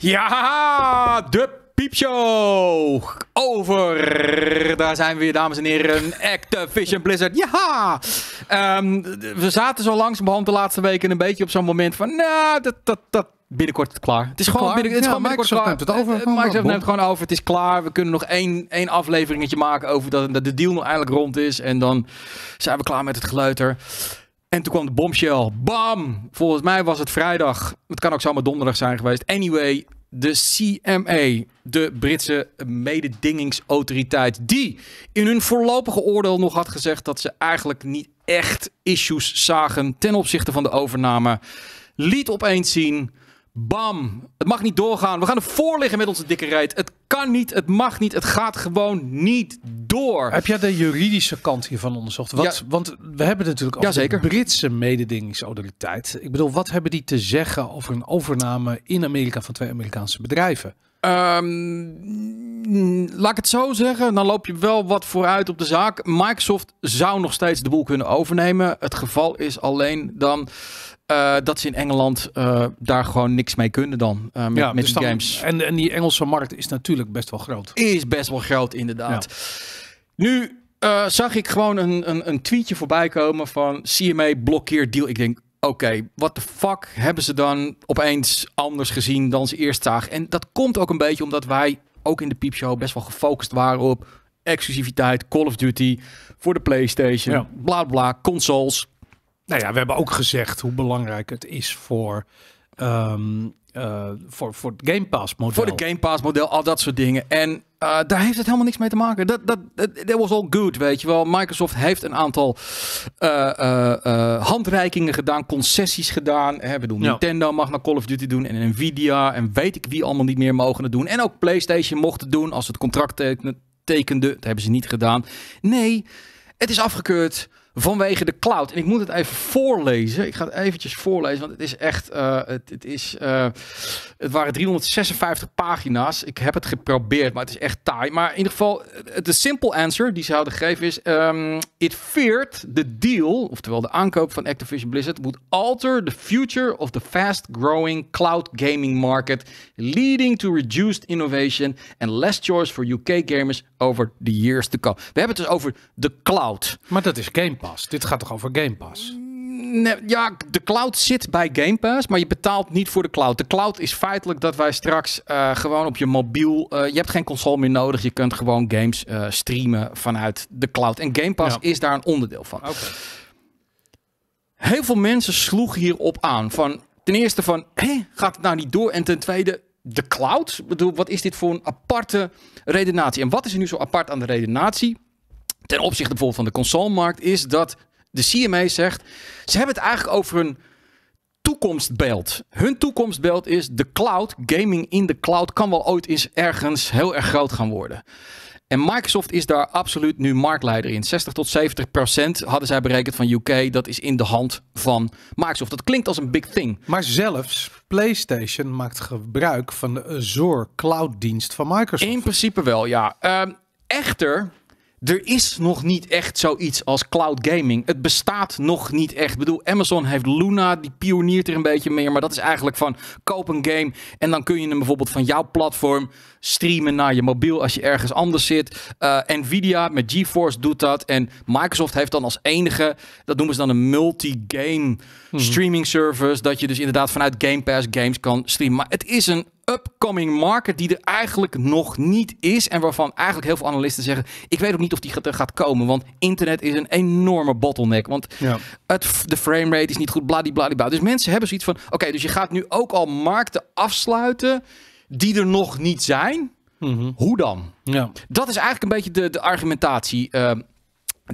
Ja, de piepshow! Over! Daar zijn we weer, dames en heren. Activision Blizzard, ja! Ehm, we zaten zo langzamerhand de laatste weken een beetje op zo'n moment van... Nou, dat, dat, dat, binnenkort klaar. Het is gewoon, Binnen, het is gewoon binnenkort Microsoft klaar. neemt het over. Eh, eh, Microsoft neemt het gewoon over. Het is klaar. We kunnen nog één, één afleveringetje maken over dat, dat de deal nog eindelijk rond is. En dan zijn we klaar met het geleuter. En toen kwam de bombshell. Bam! Volgens mij was het vrijdag. Het kan ook zomaar donderdag zijn geweest. Anyway, de CMA, de Britse mededingingsautoriteit, die in hun voorlopige oordeel nog had gezegd dat ze eigenlijk niet echt issues zagen ten opzichte van de overname, liet opeens zien Bam! Het mag niet doorgaan. We gaan ervoor liggen met onze dikke rijt. Het kan niet, het mag niet, het gaat gewoon niet door. Heb jij de juridische kant hiervan onderzocht? Wat, Want we hebben natuurlijk ook de Britse mededingingsautoriteit. Ik bedoel, wat hebben die te zeggen over een overname in Amerika van twee Amerikaanse bedrijven? Ehm, laat ik het zo zeggen, dan loop je wel wat vooruit op de zaak. Microsoft zou nog steeds de boel kunnen overnemen. Het geval is alleen dan eh, dat ze in Engeland eh, daar gewoon niks mee kunnen dan eh, met, ja, met dus games. En, en die Engelse markt is natuurlijk best wel groot. Is best wel groot, inderdaad. Nu zag ik gewoon een, een, een tweetje voorbij komen van CMA blokkeert deal. Ik denk, oké, okay, wat fuck hebben ze dan opeens anders gezien dan ze eerst zagen? En dat komt ook een beetje omdat wij ook in de piepshow best wel gefocust waren op exclusiviteit, Call of Duty voor de PlayStation, bla bla, consoles. Nou ja, we hebben ook gezegd hoe belangrijk het is voor. Um, voor, voor het Game Pass model. Voor het Game Pass model, al dat soort dingen. En eh, daar heeft het helemaal niks mee te maken. Dat, dat, dat was all good, weet je wel. Microsoft heeft een aantal eh, eh, handreikingen gedaan, concessies gedaan. Hè, bedoel, Nintendo mag naar Call of Duty doen en Nvidia en weet ik wie allemaal niet meer mogen het doen. En ook PlayStation mocht het doen als het contract tekende. Dat hebben ze niet gedaan. Nee, het is afgekeurd vanwege de cloud. En ik moet het even voorlezen. Ik ga het eventjes voorlezen, want het is echt, eh, het, het, is, eh, het waren 356 pagina's. Ik heb het geprobeerd, maar het is echt taai. Maar in ieder geval, eh, de simple answer die ze hadden gegeven is, ehm, it feared the deal, oftewel de aankoop van Activision Blizzard, would alter the future of the fast growing cloud gaming market, leading to reduced innovation and less choice for UK gamers over the years to come. We hebben het dus over de cloud. Maar dat is game dit gaat toch over Game Pass? Mm, nee, ja, de cloud zit bij Game Pass, maar je betaalt niet voor de cloud. De cloud is feitelijk dat wij straks eh, gewoon op je mobiel. Uh, je hebt geen console meer nodig. Je kunt gewoon games eh, streamen vanuit de cloud. En Game Pass is daar een onderdeel van. Heel veel mensen sloegen hierop aan. Van, ten eerste van, hé, gaat het nou niet door? En ten tweede, de cloud? bedoel, wat is dit voor een aparte redenatie? En wat is er nu zo apart aan de redenatie? ten opzichte bijvoorbeeld van de consolemarkt is dat de CMA zegt, ze hebben het eigenlijk over een toekomstbeeld. Hun toekomstbeeld is de cloud, gaming in de cloud kan wel ooit eens ergens heel erg groot gaan worden. En Microsoft is daar absoluut nu marktleider in. 60 tot 70 procent hadden zij berekend van UK. Dat is in de hand van Microsoft. Dat klinkt als een big thing. Maar zelfs PlayStation maakt gebruik van de Azure cloud dienst van Microsoft. In principe wel, ja. Ehm, echter, er is nog niet echt zoiets als cloud gaming. Het bestaat nog niet echt. Ik bedoel, Amazon heeft Luna, die pioniert er een beetje meer. Maar dat is eigenlijk van koop een game. En dan kun je hem bijvoorbeeld van jouw platform streamen naar je mobiel als je ergens anders zit. Eh, Nvidia met GeForce doet dat. En Microsoft heeft dan als enige, dat noemen ze dan een multi-game hmm. streaming service. Dat je dus inderdaad vanuit Game Pass games kan streamen. Maar het is een upcoming market die er eigenlijk nog niet is. En waarvan eigenlijk heel veel analisten zeggen: Ik weet ook niet of die gaat komen. Want internet is een enorme bottleneck. Want ja. het, de framerate is niet goed, bladibladibla. Dus mensen hebben zoiets van: Oké, dus je gaat nu ook al markten afsluiten die er nog niet zijn. Mhm. Hoe dan? Ja. Dat is eigenlijk een beetje de, de argumentatie eh,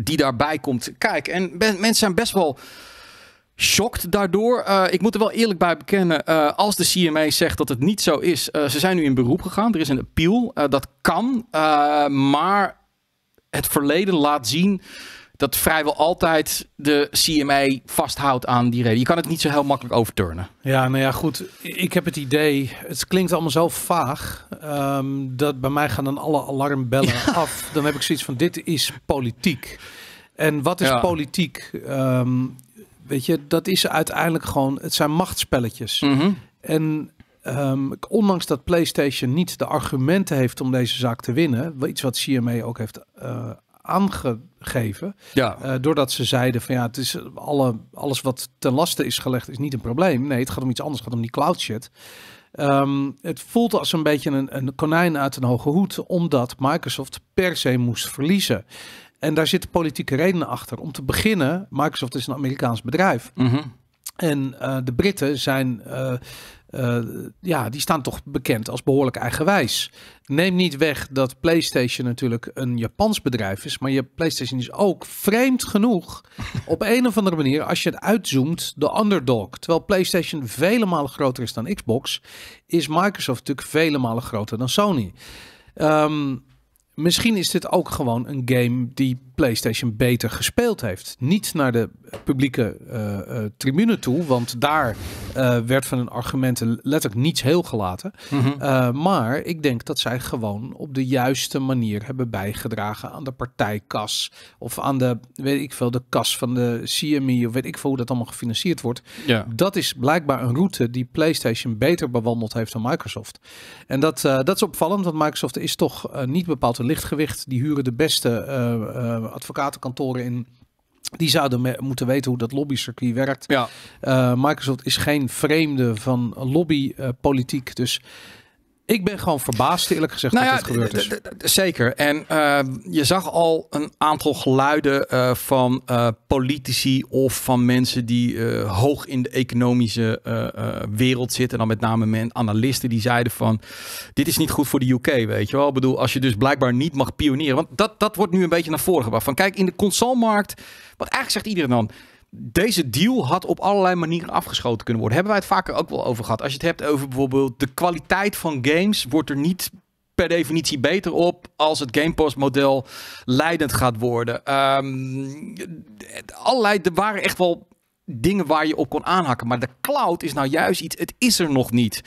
die daarbij komt. Kijk, en mensen zijn best wel shocked daardoor. Eh, ik moet er wel eerlijk bij bekennen, eh, als de CMA zegt dat het niet zo is, eh, ze zijn nu in beroep gegaan, er is een appeal, dat kan, maar het verleden laat zien dat vrijwel altijd de CMA vasthoudt aan die reden. Je kan het niet zo heel makkelijk overturnen. Ja, nou ja, goed. Ik heb het idee, het klinkt allemaal zo vaag, ehm, dat bij mij gaan dan alle alarmbellen af. Dan heb ik zoiets van, dit is politiek. En wat is politiek? Um, Weet je, dat is uiteindelijk gewoon, het zijn machtspelletjes. Mhm. En ehm, ondanks dat PlayStation niet de argumenten heeft om deze zaak te winnen, iets wat CMA ook heeft eh, aangegeven, ja. Eh, doordat ze zeiden van ja, het is alle, alles wat ten laste is gelegd is niet een probleem. Nee, het gaat om iets anders, het gaat om die cloud shit. Ehm, het voelt als een beetje een, een konijn uit een hoge hoed, omdat Microsoft per se moest verliezen. En daar zitten politieke redenen achter. Om te beginnen, Microsoft is een Amerikaans bedrijf. Mhm. En eh, de Britten zijn, eh, eh, ja, die staan toch bekend als behoorlijk eigenwijs. Neem niet weg dat PlayStation natuurlijk een Japans bedrijf is, maar je PlayStation is ook vreemd genoeg op een of andere manier, als je het uitzoomt, de underdog. Terwijl PlayStation vele malen groter is dan Xbox, is Microsoft natuurlijk vele malen groter dan Sony. Ehm, misschien is dit ook gewoon een game die PlayStation beter gespeeld heeft. Niet naar de publieke eh, eh, tribune toe, want daar eh, werd van hun argumenten letterlijk niets heel gelaten. Mhm. maar ik denk dat zij gewoon op de juiste manier hebben bijgedragen aan de partijkas of aan de, weet ik veel, de kas van de CME of weet ik veel hoe dat allemaal gefinancierd wordt. Ja. Dat is blijkbaar een route die PlayStation beter bewandeld heeft dan Microsoft. En dat, dat is opvallend, want Microsoft is toch niet bepaald een lichtgewicht. Die huren de beste advocatenkantoren in die zouden moeten weten hoe dat lobbycircuit werkt. Ja. Eh, Microsoft is geen vreemde van lobbypolitiek. Uh, dus ik ben gewoon verbaasd, eerlijk gezegd, nou dat ja, dit gebeurd is. Zeker. En eh, je zag al een aantal geluiden eh, van eh, politici of van mensen die hoog in de economische wereld zitten. En dan met name men, analisten die zeiden van, dit is niet goed voor de UK, weet je wel. Ik bedoel, als je dus blijkbaar niet mag pionieren. Want dat, dat wordt nu een beetje naar voren gebracht. Van kijk, in de consolemarkt, wat eigenlijk zegt iedereen dan deze deal had op allerlei manieren afgeschoten kunnen worden. Hebben wij het vaker ook wel over gehad. Als je het hebt over bijvoorbeeld de kwaliteit van games, wordt er niet per definitie beter op als het Game Pass model leidend gaat worden. Um, er waren echt wel dingen waar je op kon aanhakken. Maar de cloud is nou juist iets, het is er nog niet.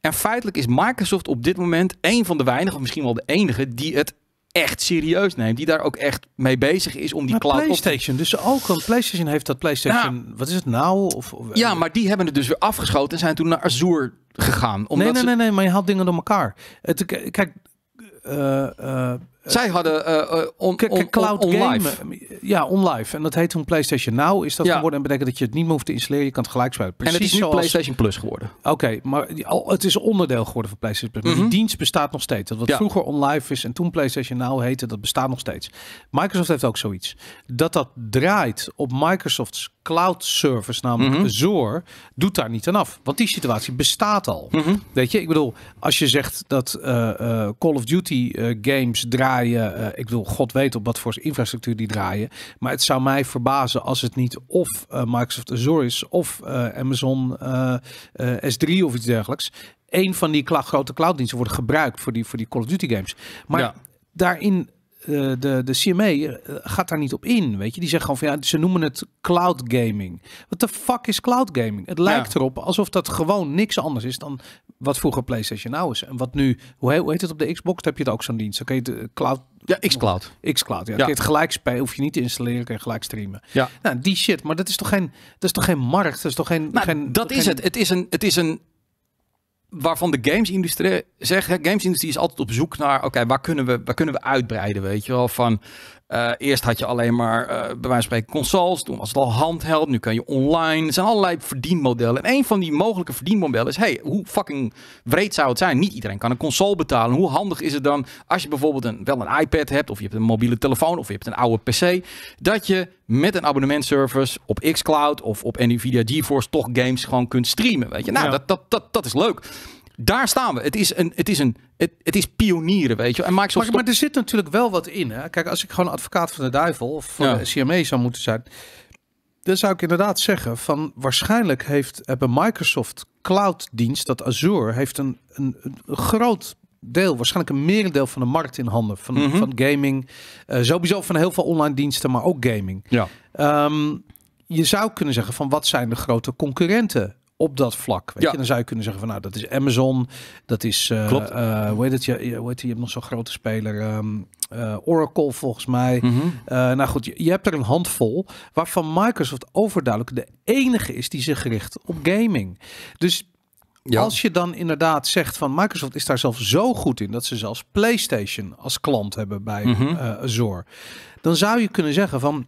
En feitelijk is Microsoft op dit moment een van de weinigen, of misschien wel de enige, die het echt serieus neemt. Die daar ook echt mee bezig is om die maar cloud PlayStation, dus ook een PlayStation heeft dat PlayStation, wat is het nou? Of, ja, maar die hebben het dus weer afgeschoten en zijn toen naar Azure gegaan. Omdat nee, nee, nee, nee, maar je haalt dingen door elkaar. Het, kijk, eh, eh, eh, Zij hadden uh, on, on, cloud game, ja, onlive. En dat heet toen PlayStation Now. Is dat ja. geworden en betekent dat je het niet meer hoeft te installeren. Je kan het gelijk spelen. Precies en het is nu PlayStation Plus geworden. Oké, okay, maar het is onderdeel geworden van PlayStation die mhm. dienst bestaat nog steeds. Dat wat vroeger onlive is en toen PlayStation Now heette, dat bestaat nog steeds. Microsoft heeft ook zoiets. Dat dat draait op Microsoft's cloud service, namelijk mm Azure, doet daar niet aan af. Want die situatie bestaat al. Mhm. Weet je, ik bedoel, als je zegt dat Call of Duty games draaien eh, ik bedoel, god weet op wat voor infrastructuur die draaien. Maar het zou mij verbazen als het niet of uh, Microsoft Azure is of eh, Amazon S3 of iets dergelijks. Een van die cl grote clouddiensten wordt gebruikt voor die, voor die Call of Duty games. Maar ja. daarin de, de CMA gaat daar niet op in. Weet je, die zeggen gewoon van ja, ze noemen het cloud gaming. Wat de fuck is cloud gaming? Het lijkt erop alsof dat gewoon niks anders is dan wat vroeger PlayStation nou is. En wat nu, hoe heet, het op de Xbox? Heb je het ook zo'n dienst? Oké, de cloud. Ja, Xcloud. Xcloud, ja. ja. je het gelijk spelen, hoef je niet te installeren, kun je gelijk streamen. Ja. Nou, die shit, maar dat is toch geen, dat is toch geen markt? Dat is toch geen... geen dat is het. Het is een... Het is een waarvan de gamesindustrie zegt, Games industrie is altijd op zoek naar, oké, waar kunnen we, waar kunnen we uitbreiden, weet je wel? Van, eh, eerst had je alleen maar, eh, bij wijze van spreken, consoles. Toen was het al handheld. Nu kan je online. Er zijn allerlei verdienmodellen. En een van die mogelijke verdienmodellen is: hey, hoe fucking breed zou het zijn? Niet iedereen kan een console betalen. Hoe handig is het dan als je bijvoorbeeld een, wel een iPad hebt, of je hebt een mobiele telefoon, of je hebt een oude PC, dat je met een abonnementservice op Xcloud of op Nvidia GeForce toch games gewoon kunt streamen? Weet je, nou, dat, dat, dat, dat is leuk daar staan we. Het is een, het is een, het, het is pionieren, weet je. En Microsoft maar, maar er zit natuurlijk wel wat in. Hè? Kijk, als ik gewoon advocaat van de duivel of voor de CME zou moeten zijn, dan zou ik inderdaad zeggen van waarschijnlijk heeft hebben Microsoft Cloud dienst, dat Azure, heeft een, een, groot deel, waarschijnlijk een merendeel van de markt in handen. Van, mhm. van gaming, uh, sowieso van heel veel online diensten, maar ook gaming. Ja. Ehm, je zou kunnen zeggen van wat zijn de grote concurrenten op dat vlak. Weet je? Dan zou je kunnen zeggen van nou, dat is Amazon, dat is, uh, hoe heet het, je, hoe heet je hebt nog zo'n grote speler, um, Oracle volgens mij. Mhm. nou goed, je, hebt er een handvol waarvan Microsoft overduidelijk de enige is die zich richt op gaming. Dus Als je dan inderdaad zegt van Microsoft is daar zelf zo goed in dat ze zelfs PlayStation als klant hebben bij mm Azure, dan zou je kunnen zeggen van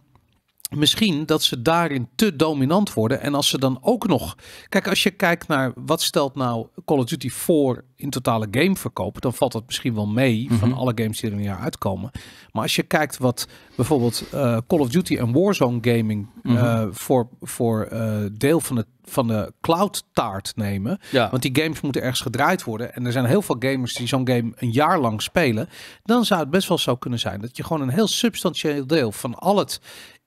misschien dat ze daarin te dominant worden. En als ze dan ook nog. Kijk, als je kijkt naar wat stelt nou Call of Duty voor in totale gameverkoop, dan valt dat misschien wel mee van mhm. alle games die er een jaar uitkomen. Maar als je kijkt wat bijvoorbeeld eh, Call of Duty en Warzone gaming eh, mhm. voor, voor eh, deel van de, van de cloud taart nemen. Ja. Want die games moeten ergens gedraaid worden. En er zijn heel veel gamers die zo'n game een jaar lang spelen. Dan zou het best wel zo kunnen zijn dat je gewoon een heel substantieel deel van al het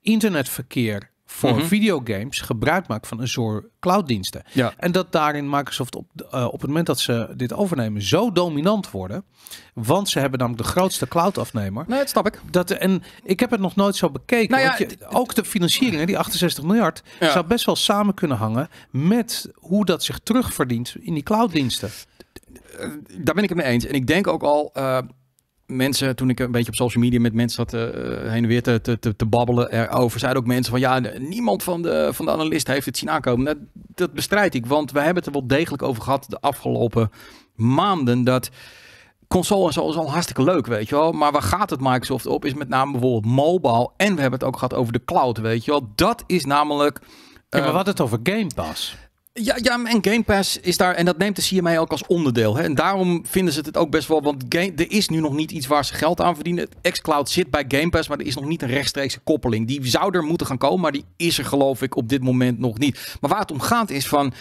internetverkeer voor mhm. videogames gebruik maakt van soort clouddiensten. Ja. En dat daarin Microsoft op, eh, op het moment dat ze dit overnemen zo dominant worden. Want ze hebben namelijk de grootste cloud-afnemer. Nee, dat snap ik. Dat, en ik heb het nog nooit zo bekeken. Nou ja, ook de financiering, die 68 miljard, zou best wel samen kunnen hangen met hoe dat zich terugverdient in die clouddiensten. Eh, daar ben ik het mee eens. En ik denk ook al... Eh, mensen, toen ik een beetje op social media met mensen zat eh, eh, heen en weer te, te, te, babbelen erover, zeiden ook mensen van ja, niemand van de, van de analisten heeft het zien aankomen. Dat, nou, dat bestrijd ik, want we hebben het er wel degelijk over gehad de afgelopen maanden dat console en zo is al hartstikke leuk, weet je wel. Maar waar gaat het Microsoft op is met name bijvoorbeeld mobile en we hebben het ook gehad over de cloud, weet je wel. Dat is namelijk... Uh, maar wat eh, het over Game Pass. Ja, ja, en Game Pass is daar, en dat neemt de CMA ook als onderdeel. Hè? En daarom vinden ze het ook best wel, want game, er is nu nog niet iets waar ze geld aan verdienen. xCloud zit bij Game Pass, maar er is nog niet een rechtstreekse koppeling. Die zou er moeten gaan komen, maar die is er geloof ik op dit moment nog niet. Maar waar het om gaat is van,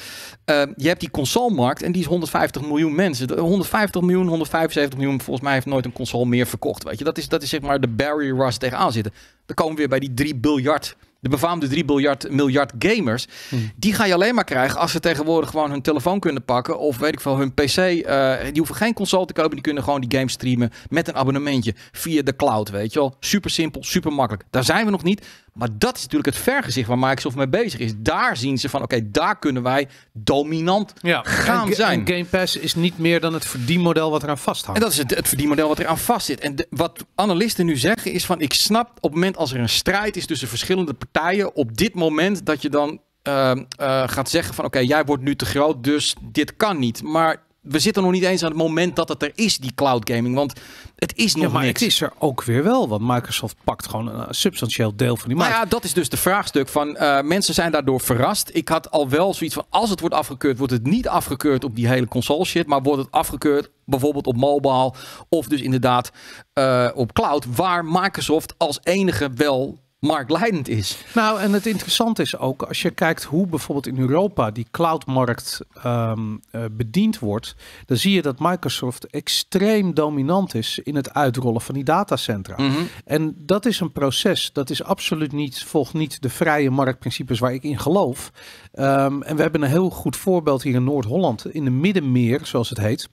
eh, je hebt die consolemarkt en die is 150 miljoen mensen. 150 miljoen, 175 miljoen, volgens mij heeft nooit een console meer verkocht. Weet je? Dat, is, dat is zeg maar de barrier waar ze tegenaan zitten. Dan komen we weer bij die 3 biljard de befaamde 3 miljard, miljard gamers. Hm. Die ga je alleen maar krijgen als ze tegenwoordig gewoon hun telefoon kunnen pakken. Of weet ik veel, hun PC. Eh, die hoeven geen console te kopen. Die kunnen gewoon die game streamen met een abonnementje via de cloud. Weet je wel. Super simpel, super makkelijk. Daar zijn we nog niet. Maar dat is natuurlijk het vergezicht waar Microsoft mee bezig is. Daar zien ze van, oké, daar kunnen wij dominant ja, gaan zijn. Game Pass is niet meer dan het verdienmodel wat eraan vasthangt. En dat is het, het verdienmodel wat eraan vastzit. En wat analisten nu zeggen is van, ik snap op het moment als er een strijd is tussen verschillende partijen partijen op dit moment dat je dan ehm, eh, gaat zeggen van oké, jij wordt nu te groot, dus dit kan niet. Maar we zitten nog niet eens aan het moment dat het er is, die cloud gaming. Want het is nog ja, maar niks. het is er ook weer wel, want Microsoft pakt gewoon een substantieel deel van die nou markt. Nou ja, dat is dus de vraagstuk van eh, mensen zijn daardoor verrast. Ik had al wel zoiets van, als het wordt afgekeurd, wordt het niet afgekeurd op die hele console shit, maar wordt het afgekeurd bijvoorbeeld op mobile of dus inderdaad eh, op cloud, waar Microsoft als enige wel marktleidend is. Nou, en het interessante is ook als je kijkt hoe bijvoorbeeld in Europa die cloudmarkt um, bediend wordt, dan zie je dat Microsoft extreem dominant is in het uitrollen van die datacentra. Mhm. En dat is een proces, dat is absoluut niet, volgt niet de vrije marktprincipes waar ik in geloof. Ehm, en we hebben een heel goed voorbeeld hier in Noord-Holland, in de Middenmeer, zoals het heet.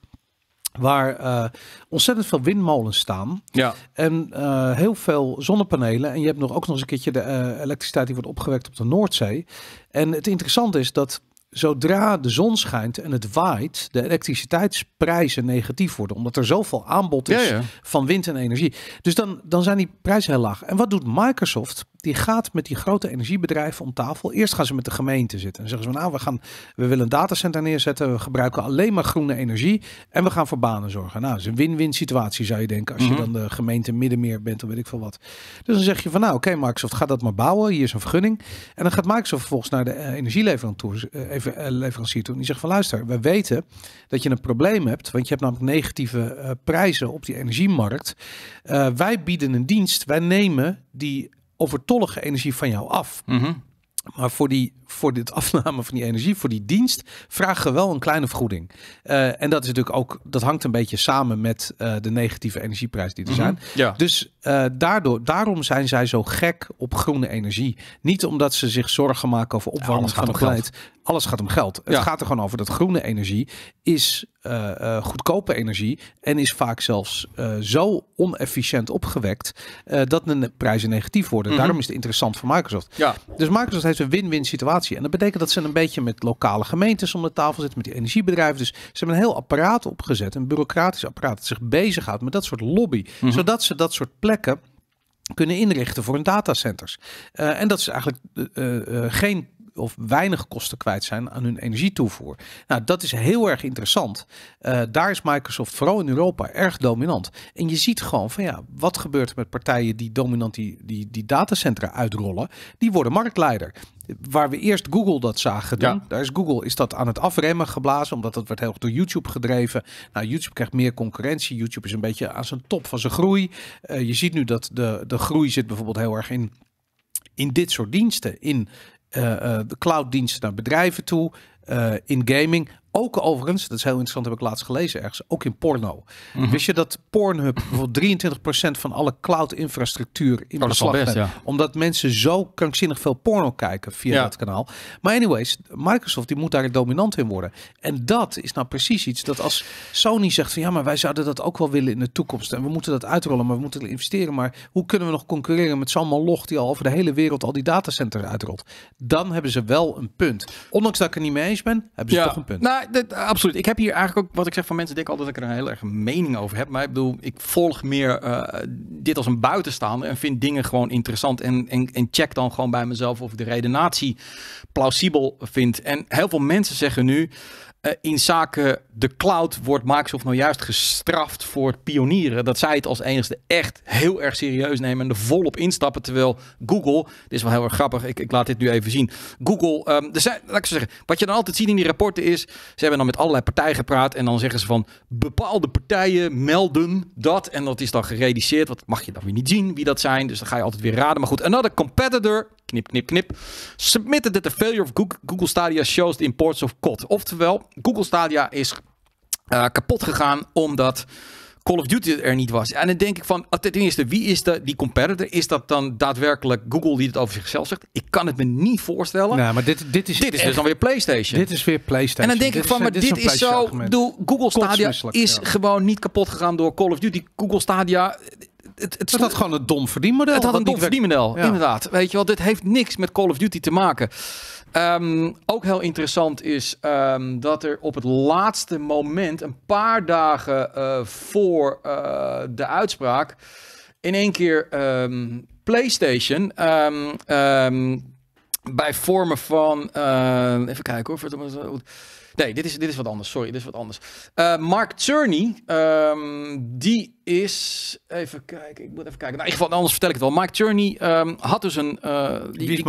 Waar eh, ontzettend veel windmolens staan. Ja. En eh, heel veel zonnepanelen. En je hebt nog ook nog eens een keertje de eh, elektriciteit die wordt opgewekt op de Noordzee. En het interessante is dat zodra de zon schijnt en het waait, de elektriciteitsprijzen negatief worden. Omdat er zoveel aanbod is van wind en energie. Dus dan, dan zijn die prijzen heel laag. En wat doet Microsoft? Die gaat met die grote energiebedrijven om tafel. Eerst gaan ze met de gemeente zitten. En zeggen ze, nou, we, gaan, we willen een datacenter neerzetten. We gebruiken alleen maar groene energie. En we gaan voor banen zorgen. Nou, dat is een win-win situatie, zou je denken. Als je mhm. dan de gemeente Middenmeer bent, dan weet ik veel wat. Dus dan zeg je van, nou, oké, Microsoft, ga dat maar bouwen. Hier is een vergunning. En dan gaat Microsoft vervolgens naar de uh, eh, leverancier toe. die zegt van luister, we weten dat je een probleem hebt. Want je hebt namelijk negatieve eh, prijzen op die energiemarkt. Eh, wij bieden een dienst. Wij nemen die overtollige energie van jou af. Mhm. Maar voor die voor dit afname van die energie, voor die dienst, vragen wel een kleine vergoeding. Eh, en dat is natuurlijk ook, dat hangt een beetje samen met eh, de negatieve energieprijs die er mhm. zijn. ja. Dus eh, daardoor, daarom zijn zij zo gek op groene energie. Niet omdat ze zich zorgen maken over opwarming van het Alles gaat om geld. Het gaat er gewoon over dat groene energie is goedkope energie en is vaak zelfs zo onefficiënt opgewekt dat de prijzen negatief worden. Mhm. Daarom is het interessant voor Microsoft. Dus Microsoft heeft een win-win situatie en dat betekent dat ze een beetje met lokale gemeentes om de tafel zitten, met die energiebedrijven. Dus ze hebben een heel apparaat opgezet, een bureaucratisch apparaat dat zich bezighoudt met dat soort lobby. Mhm. Zodat ze dat soort plekken kunnen inrichten voor hun datacenters. Eh, en dat is eigenlijk eh, eh, geen of weinig kosten kwijt zijn aan hun energietoevoer. Nou, dat is heel erg interessant. Eh, daar is Microsoft vooral in Europa erg dominant. En je ziet gewoon van ja, wat gebeurt er met partijen die dominant die, die, datacentra uitrollen? Die worden marktleider. Waar we eerst Google dat zagen doen, daar is Google is dat aan het afremmen geblazen, omdat dat werd heel erg door YouTube gedreven. Nou, YouTube krijgt meer concurrentie. YouTube is een beetje aan zijn top van zijn groei. Eh, je ziet nu dat de, de groei zit bijvoorbeeld heel erg in in dit soort diensten, in eh, eh, de clouddiensten naar bedrijven toe. Eh, in gaming, ook overigens, dat is heel interessant, heb ik laatst gelezen ergens, ook in porno. Mhm. Wist je dat Pornhub bijvoorbeeld 23% van alle cloud-infrastructuur in oh, beslag neemt, Omdat mensen zo krankzinnig veel porno kijken via dat kanaal. Maar anyways, Microsoft die moet daar dominant in worden. En dat is nou precies iets dat als Sony zegt van ja, maar wij zouden dat ook wel willen in de toekomst. En we moeten dat uitrollen, maar we moeten investeren. Maar hoe kunnen we nog concurreren met zo'n moloch die al over de hele wereld al die datacenter uitrolt? Dan hebben ze wel een punt. Ondanks dat ik er niet mee eens ben, hebben ze toch een punt. Nou, dat, absoluut. Ik heb hier eigenlijk ook wat ik zeg van mensen denk altijd dat ik er een heel erg mening over heb. Maar ik bedoel, ik volg meer eh, dit als een buitenstaander en vind dingen gewoon interessant. En, en, en check dan gewoon bij mezelf of ik de redenatie plausibel vind. En heel veel mensen zeggen nu. Eh, in zaken de cloud wordt Microsoft nou juist gestraft voor pionieren. Dat zij het als enigste echt heel erg serieus nemen en er volop instappen. Terwijl Google, dit is wel heel erg grappig, ik, ik laat dit nu even zien. Google, um, ik zeggen, wat je dan altijd ziet in die rapporten is, ze hebben dan met allerlei partijen gepraat en dan zeggen ze van bepaalde partijen melden dat. En dat is dan gerediceerd, Wat mag je dan weer niet zien wie dat zijn. Dus dan ga je altijd weer raden. Maar goed, another competitor knip, knip, knip. Submitted that the failure of Google, Stadia shows the importance of COD. Oftewel, Google Stadia is eh, kapot gegaan omdat Call of Duty er niet was. En dan denk ik van, ten eerste, wie is de, die competitor? Is dat dan daadwerkelijk Google die het over zichzelf zegt? Ik kan het me niet voorstellen. Nou, maar dit, dit is, dit is dus dan weer PlayStation. Dit is weer PlayStation. En dan denk ik van, maar dit, is, zo... Google Stadia is gewoon niet kapot gegaan door Call of Duty. Google Stadia het, het dat gewoon een dom verdienmodel. Het had een dom verdienmodel, inderdaad. Weet je wel, dit heeft niks met Call of Duty te maken. Ehm, ook heel interessant is ehm, dat er op het laatste moment, een paar dagen eh, voor eh, de uitspraak, in één keer ehm, PlayStation bij vormen van. even kijken hoor. Nee, dit is, dit is wat anders. Sorry, dit is wat anders. Eh, Mark Turney die is. Even kijken, ik moet even kijken. Nou, in ieder geval, anders vertel ik het wel. Mike Journey ehm, had dus een. Uh, die, Wie is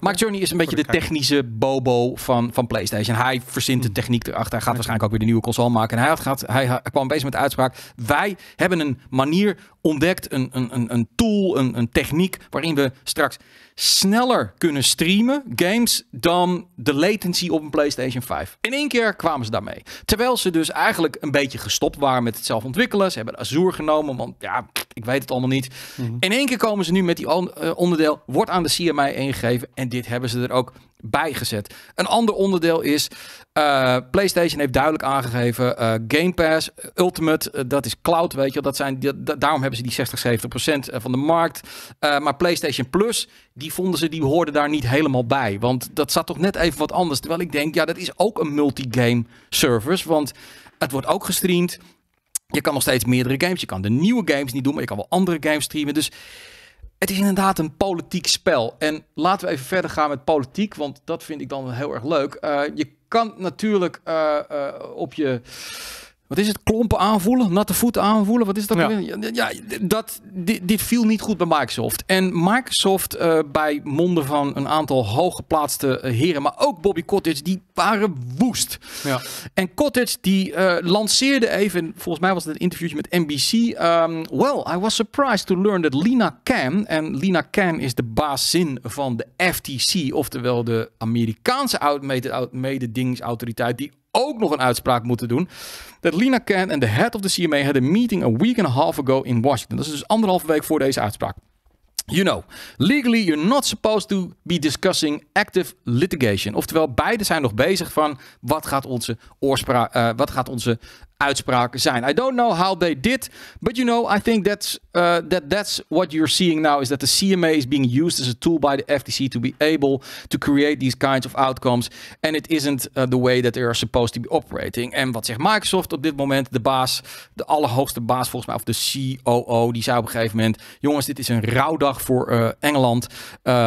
Mike Journey is een beetje de technische bobo van, van PlayStation. Hij verzint de hmm. techniek erachter. Hij gaat waarschijnlijk ook weer de nieuwe console maken. En hij, had, gaat, hij kwam bezig met de uitspraak. Wij hebben een manier ontdekt, een, een, een, een tool, een, een techniek waarin we straks sneller kunnen streamen games dan de latency op een PlayStation 5. In één keer kwamen ze daarmee. Terwijl ze dus eigenlijk een beetje gestopt waren met het zelf ontwikkelen. Ze hebben Azure genomen, want ja, ik weet het allemaal niet. Mhm. In één keer komen ze nu met die eh, onderdeel, wordt aan de CMI ingegeven en dit hebben ze er ook bij gezet. Een ander onderdeel is, eh, PlayStation heeft duidelijk aangegeven, eh, Game Pass, Ultimate, dat is cloud, weet je dat zijn, daarom hebben ze die 60, 70 van de markt. maar PlayStation Plus, die vonden ze, die hoorden daar niet helemaal bij, want dat zat toch net even wat anders. Terwijl ik denk, ja, dat is ook een multi-game service, want het wordt ook gestreamd. Je kan nog steeds meerdere games. Je kan de nieuwe games niet doen, maar je kan wel andere games streamen. Dus het is inderdaad een politiek spel. En laten we even verder gaan met politiek, want dat vind ik dan heel erg leuk. Eh, je kan natuurlijk eh, eh, op je wat is het? Klompen aanvoelen, natte voeten aanvoelen. Wat is dat? Ja, dat, dit, viel niet goed bij Microsoft. En Microsoft, eh, bij monden van een aantal hooggeplaatste eh, heren, maar ook Bobby Cottage, die waren woest. Ja. En Cottage die eh, lanceerde even, volgens mij was het een interviewje met NBC. Um, ehm, well, I was surprised to learn that Lina Khan, en Lina Khan is de baasin van de FTC, oftewel de Amerikaanse mededingsautoriteit, die ook nog een uitspraak moeten doen. Dat Lina Khan en de head of the CMA had a meeting a week and a half ago in Washington. Dat is dus anderhalve week voor deze uitspraak. You know, legally you're not supposed to be discussing active litigation. Oftewel, beide zijn nog bezig van wat gaat onze, oorspraak, eh, wat gaat onze uitspraken zijn. I don't know how they did, but you know, I think that's uh, that that's what you're seeing now is that the CMA is being used as a tool by the FTC to be able to create these kinds of outcomes, and it isn't uh, the way that they are supposed to be operating. En wat zegt Microsoft op dit moment? De baas, de allerhoogste baas volgens mij, of de COO, die zei op een gegeven moment: jongens, dit is een rouwdag voor uh, Engeland.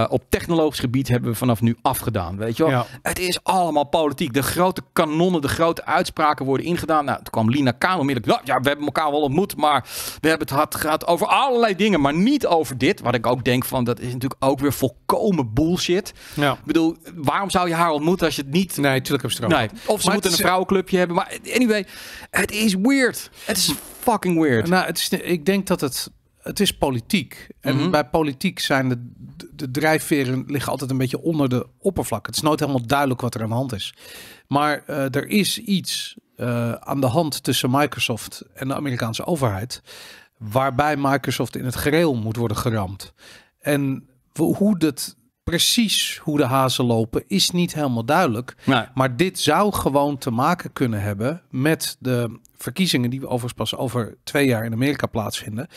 op technologisch gebied hebben we vanaf nu afgedaan, weet je wel? Het is allemaal politiek. De grote kanonnen, de grote uitspraken worden ingedaan. Nou, het kwam Lina Kaan onmiddellijk. Nou, ja, we hebben elkaar wel ontmoet, maar we hebben het had gehad over allerlei dingen, maar niet over dit. Wat ik ook denk van, dat is natuurlijk ook weer volkomen bullshit. Ja. Ik bedoel, waarom zou je haar ontmoeten als je het niet... Nee, natuurlijk heb ze Of ze maar moeten een vrouwenclubje hebben, maar anyway, het is weird. Het is fucking weird. Nou, het ik denk dat het het is politiek. En mhm. bij politiek zijn de, de drijfveren liggen altijd een beetje onder de oppervlak. Het is nooit helemaal duidelijk wat er aan de hand is. Maar eh, er is iets eh, aan de hand tussen Microsoft en de Amerikaanse overheid. Waarbij Microsoft in het gereel moet worden geramd. En hoe dat precies hoe de hazen lopen is niet helemaal duidelijk. Maar dit zou gewoon te maken kunnen hebben met de verkiezingen die we overigens pas over twee jaar in Amerika plaatsvinden.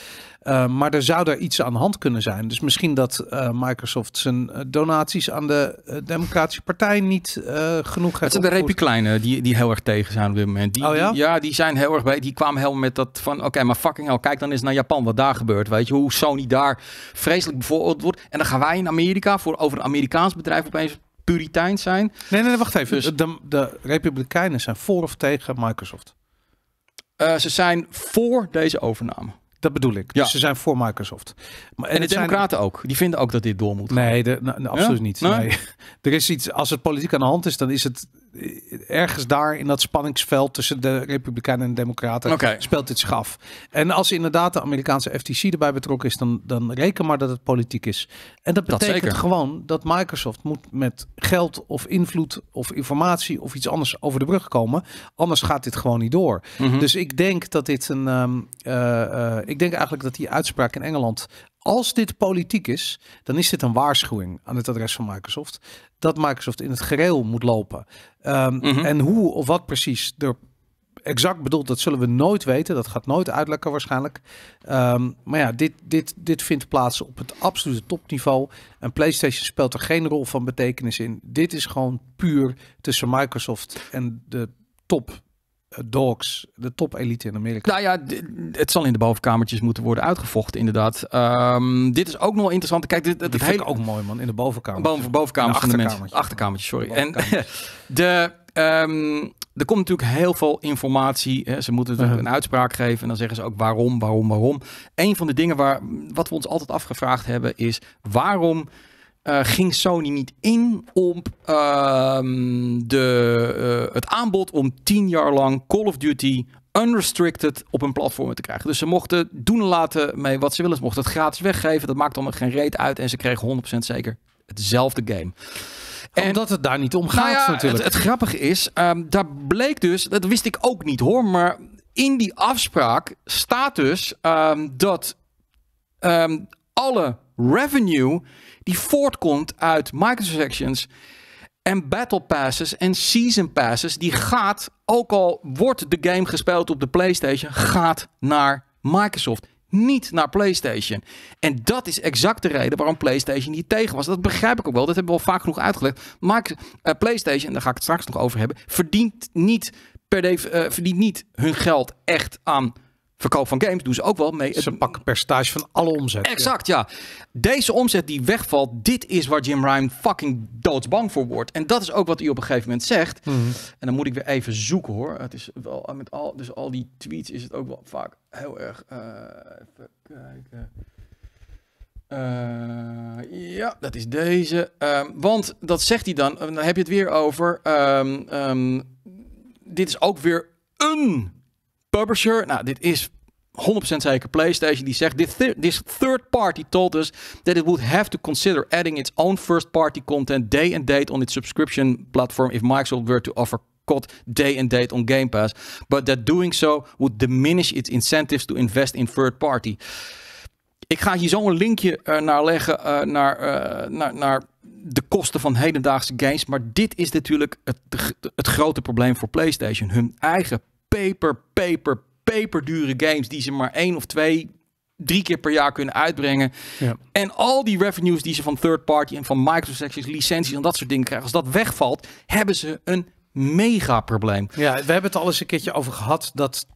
Eh, maar er zou daar iets aan de hand kunnen zijn. Dus misschien dat eh, Microsoft zijn eh, donaties aan de Democratische Partij niet genoeg heeft. Het zijn de repikleinen die, die heel erg tegen zijn op dit moment. Die, oh ja? Die, ja, die zijn heel erg bij. Die kwamen helemaal met dat van oké, maar fucking al, kijk dan eens naar Japan wat daar gebeurt. Weet je, hoe Sony daar vreselijk bevooroordeeld wordt. En dan gaan wij in Amerika voor over een Amerikaans bedrijf opeens Puritein zijn. Nee, nee, wacht even. Dus- de, de Republikeinen zijn voor of tegen Microsoft? Eh, ze zijn voor deze overname. Dat bedoel ik. Dus ze zijn voor Microsoft. Maar, en, de Democraten ook. Die vinden ook dat dit door moet gaan. Nee, de, nou, nou, absoluut niet. Nee? er is iets, als het politiek aan de hand is, dan is het ergens daar in dat spanningsveld tussen de Republikeinen en de Democraten speelt dit zich En als inderdaad de Amerikaanse FTC erbij betrokken is, dan, dan reken maar dat het politiek is. En dat betekent gewoon dat Microsoft moet met geld of invloed of informatie of iets anders over de brug komen. Anders gaat dit gewoon niet door. Mhm. Dus ik denk dat dit een. Ehm, eh, eh, ik denk eigenlijk dat die uitspraak in Engeland als dit politiek is, dan is dit een waarschuwing aan het adres van Microsoft. Dat Microsoft in het gereel moet lopen. Ehm, mhm. En hoe of wat precies er exact bedoeld, dat zullen we nooit weten. Dat gaat nooit uitlekken waarschijnlijk. Ehm, maar ja, dit, dit, dit vindt plaats op het absolute topniveau. En PlayStation speelt er geen rol van betekenis in. Dit is gewoon puur tussen Microsoft en de top eh, dogs, de topelite in Amerika. Nou ja, het zal in de bovenkamertjes moeten worden uitgevochten, inderdaad. Ehm, dit is ook nog interessant. Kijk, dit, dit, dit hele... ook mooi, man. In de bovenkamer. Boven, bovenkamers van de mensen. Achterkamertjes, sorry. En de... Ehm, er komt natuurlijk heel veel informatie. Hè. Ze moeten uh een uitspraak geven. En dan zeggen ze ook waarom, waarom, waarom. Een van de dingen waar, wat we ons altijd afgevraagd hebben is... waarom eh, ging Sony niet in op ehm, de, eh, het aanbod om tien jaar lang Call of Duty unrestricted op een platform te krijgen. Dus ze mochten doen en laten mee wat ze willen. Ze mochten het gratis weggeven. Dat maakt allemaal geen reet uit. En ze kregen 100% zeker hetzelfde game. En, Omdat het daar niet om nou gaat ja, natuurlijk. Het, het, grappige is, ehm, daar bleek dus... Dat wist ik ook niet hoor, maar... In die afspraak staat dus ehm, dat alle revenue die voortkomt uit microtransactions en battle passes en season passes, die gaat, ook al wordt de game gespeeld op de PlayStation, gaat naar Microsoft. Niet naar PlayStation. En dat is exact de reden waarom PlayStation hier tegen was. Dat begrijp ik ook wel. Dat hebben we al vaak genoeg uitgelegd. Maar eh, PlayStation, en daar ga ik het straks nog over hebben, verdient niet, per de, eh, verdient niet hun geld echt aan verkoop van games doen ze ook wel mee. Ze pak pakken percentage van alle omzet. Exact, ja. Deze omzet die wegvalt, dit is waar Jim Ryan fucking doodsbang voor wordt. En dat is ook wat hij op een gegeven moment zegt. Mhm. En dan moet ik weer even zoeken hoor. Het is wel eh, met al, dus al die tweets is het ook wel vaak heel erg. Eh, even kijken. Eh, ja, dat is deze. Ehm, want dat zegt hij dan. Dan heb je het weer over. Ehm, ehm, dit is ook weer een publisher. Nou, dit is 100% zeker PlayStation die zegt: this, this third party told us that it would have to consider adding its own first party content day and date on its subscription platform if Microsoft were to offer COD day and date on Game Pass, but that doing so would diminish its incentives to invest in third party. Ik ga hier zo een linkje eh, naar leggen eh, naar, eh, naar, naar de kosten van hedendaagse games. Maar dit is natuurlijk het, het grote probleem voor PlayStation. Hun eigen paper, paper dure games die ze maar één of twee, drie keer per jaar kunnen uitbrengen. Ja. En al die revenues die ze van third party en van microtransactions, licenties en dat soort dingen krijgen, als dat wegvalt, hebben ze een mega probleem. Ja, we hebben het al eens een keertje over gehad dat 80%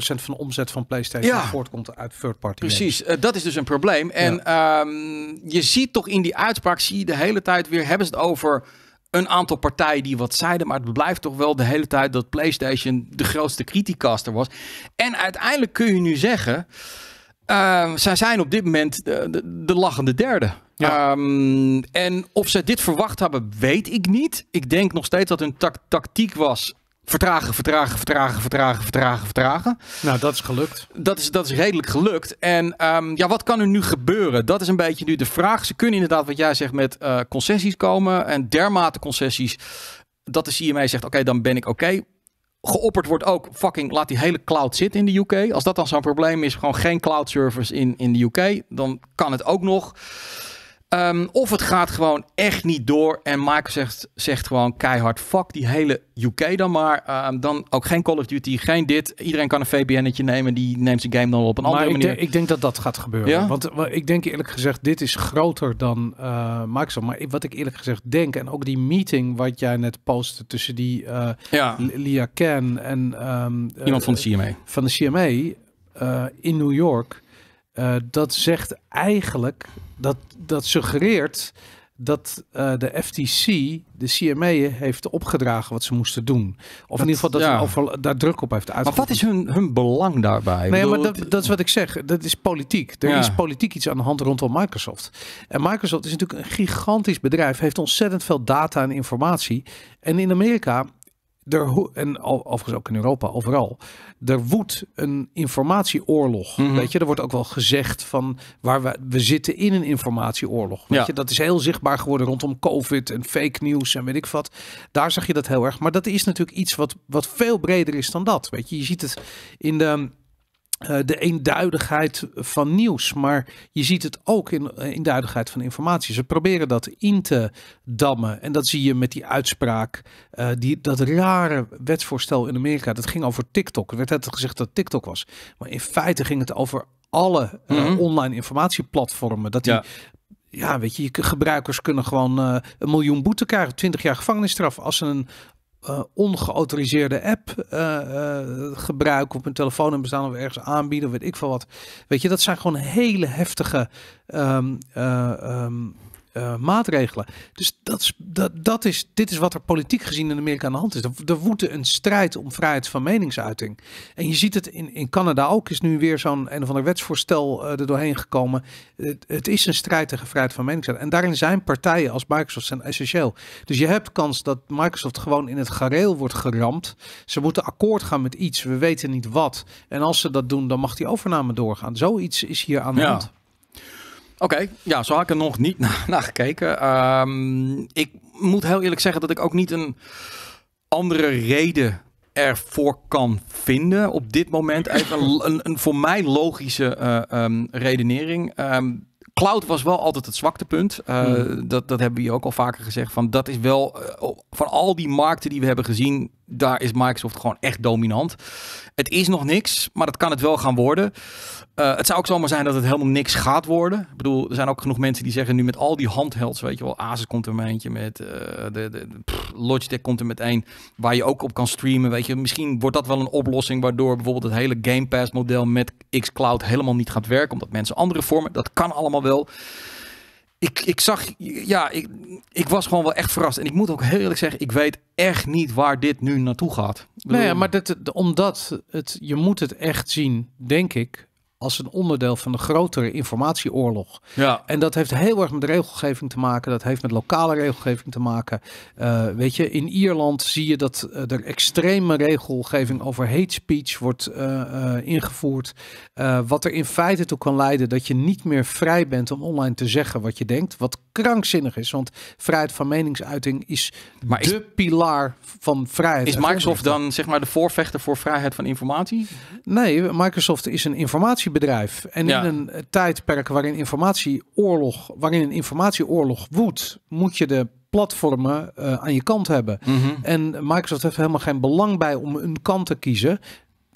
van de omzet van PlayStation voortkomt uit third party. Precies, eh, dat is dus een probleem. En ehm, je ziet toch in die uitspraak, zie je de hele tijd weer, hebben ze het over een aantal partijen die wat zeiden. Maar het blijft toch wel de hele tijd dat PlayStation de grootste criticaster was. En uiteindelijk kun je nu zeggen. Uh, zij zijn op dit moment de, de, lachende derde. Ja. Ehm, en of ze dit verwacht hebben, weet ik niet. Ik denk nog steeds dat hun ta tactiek was vertragen, vertragen, vertragen, vertragen, vertragen, vertragen. Nou, dat is gelukt. Dat is, dat is redelijk gelukt. En ehm, ja, wat kan er nu gebeuren? Dat is een beetje nu de vraag. Ze kunnen inderdaad, wat jij zegt, met eh, concessies komen. En dermate concessies dat de CMA zegt, oké, dan ben ik oké. Geopperd wordt ook, fucking laat die hele cloud zitten in de UK. Als dat dan zo'n probleem is, gewoon geen cloud service in, in de UK. Dan kan het ook nog. Ehm, of het gaat gewoon echt niet door. En Mike zegt, zegt gewoon keihard: fuck die hele UK dan maar. Ehm, dan ook geen Call of Duty, geen dit. Iedereen kan een etje nemen. Die neemt zijn game dan op een andere manier. ik denk dat dat gaat gebeuren. Ja? Want ik denk eerlijk gezegd: dit is groter dan uh, Microsoft. Maar wat ik eerlijk gezegd denk. En ook die meeting wat jij net postte tussen die eh, ja. Lia Ken en. Ehm, Iemand van de eh, CMA. Van de CMA in New York eh, dat zegt eigenlijk, dat, dat suggereert dat eh, de FTC de CME heeft opgedragen wat ze moesten doen. Of in ieder geval dat ja. daar druk op heeft uitgevoerd. Maar wat is hun, hun belang daarbij? Nee, maar dat, dat, is wat ik zeg. Dat is politiek. Er is politiek iets aan de hand rondom Microsoft. En Microsoft is natuurlijk een gigantisch bedrijf. Heeft ontzettend veel data en informatie. En in Amerika er, en overigens ook in Europa, overal, er woedt een informatieoorlog. Mhm. Weet je, er wordt ook wel gezegd van waar we, we zitten in een informatieoorlog. Weet ja. je, dat is heel zichtbaar geworden rondom COVID en fake news en weet ik wat. Daar zag je dat heel erg. Maar dat is natuurlijk iets wat, wat veel breder is dan dat. Weet je, je ziet het in de eh, de eenduidigheid van nieuws. Maar je ziet het ook in eenduidigheid eh, van informatie. Ze proberen dat in te dammen. En dat zie je met die uitspraak. Eh, die, dat rare wetsvoorstel in Amerika. Dat ging over TikTok. Er werd net gezegd dat TikTok was. Maar in feite ging het over alle mhm. online informatieplatformen. Dat die ja ja, weet je, gebruikers kunnen gewoon een miljoen boete krijgen, 20 jaar gevangenisstraf als ze een eh, ongeautoriseerde app eh, eh, gebruiken op een telefoon en bestaan of ergens aanbieden, weet ik veel wat. Weet je, dat zijn gewoon hele heftige um, eh, maatregelen. Dus dat is, dat, dat is, dit is wat er politiek gezien in Amerika aan de hand is. Er, er woedt een strijd om vrijheid van meningsuiting. En je ziet het in, in Canada ook, is nu weer zo'n een of ander wetsvoorstel uh, er doorheen gekomen. Het, het, is een strijd tegen vrijheid van meningsuiting. En daarin zijn partijen als Microsoft zijn essentieel. Dus je hebt kans dat Microsoft gewoon in het gareel wordt geramd. Ze moeten akkoord gaan met iets, we weten niet wat. En als ze dat doen, dan mag die overname doorgaan. Zoiets is hier aan de ja. hand. Oké, ja, zo had ik er nog niet naar, gekeken. Ehm, ik moet heel eerlijk zeggen dat ik ook niet een andere reden ervoor kan vinden op dit moment. Even een, een, voor mij logische eh, ehm, redenering. Ehm, cloud was wel altijd het zwaktepunt. Uh, dat, dat hebben we hier ook al vaker gezegd. Van, dat is wel eh, van al die markten die we hebben gezien daar is Microsoft gewoon echt dominant. Het is nog niks, maar dat kan het wel gaan worden. Eh, het zou ook zomaar zijn dat het helemaal niks gaat worden. Ik bedoel, er zijn ook genoeg mensen die zeggen nu met al die handhelds, weet je wel, Asus komt er met eentje, met eh, de, de Logitech komt er met één, waar je ook op kan streamen, weet je. Misschien wordt dat wel een oplossing waardoor bijvoorbeeld het hele Game Pass model met xCloud helemaal niet gaat werken, omdat mensen andere vormen, dat kan allemaal wel ik, ik zag, ja, ik, ik was gewoon wel echt verrast. En ik moet ook heel eerlijk zeggen, ik weet echt niet waar dit nu naartoe gaat. Nee, nou ja, maar dat, omdat het, je moet het echt zien, denk ik, als een onderdeel van de grotere informatieoorlog. Ja. En dat heeft heel erg met regelgeving te maken. Dat heeft met lokale regelgeving te maken. Eh, weet je, in Ierland zie je dat eh, er extreme regelgeving over hate speech wordt eh, ingevoerd. wat er in feite toe kan leiden dat je niet meer vrij bent om online te zeggen wat je denkt. Wat krankzinnig is, want vrijheid van meningsuiting is maar de pilaar van vrijheid. Is Microsoft dan zeg maar de voorvechter voor vrijheid van informatie? Nee, Microsoft is een informatie bedrijf En in een eh, tijdperk waarin informatieoorlog, waarin een informatieoorlog woedt, moet je de platformen eh, aan je kant hebben. Mhm. En Microsoft heeft helemaal geen belang bij om een kant te kiezen.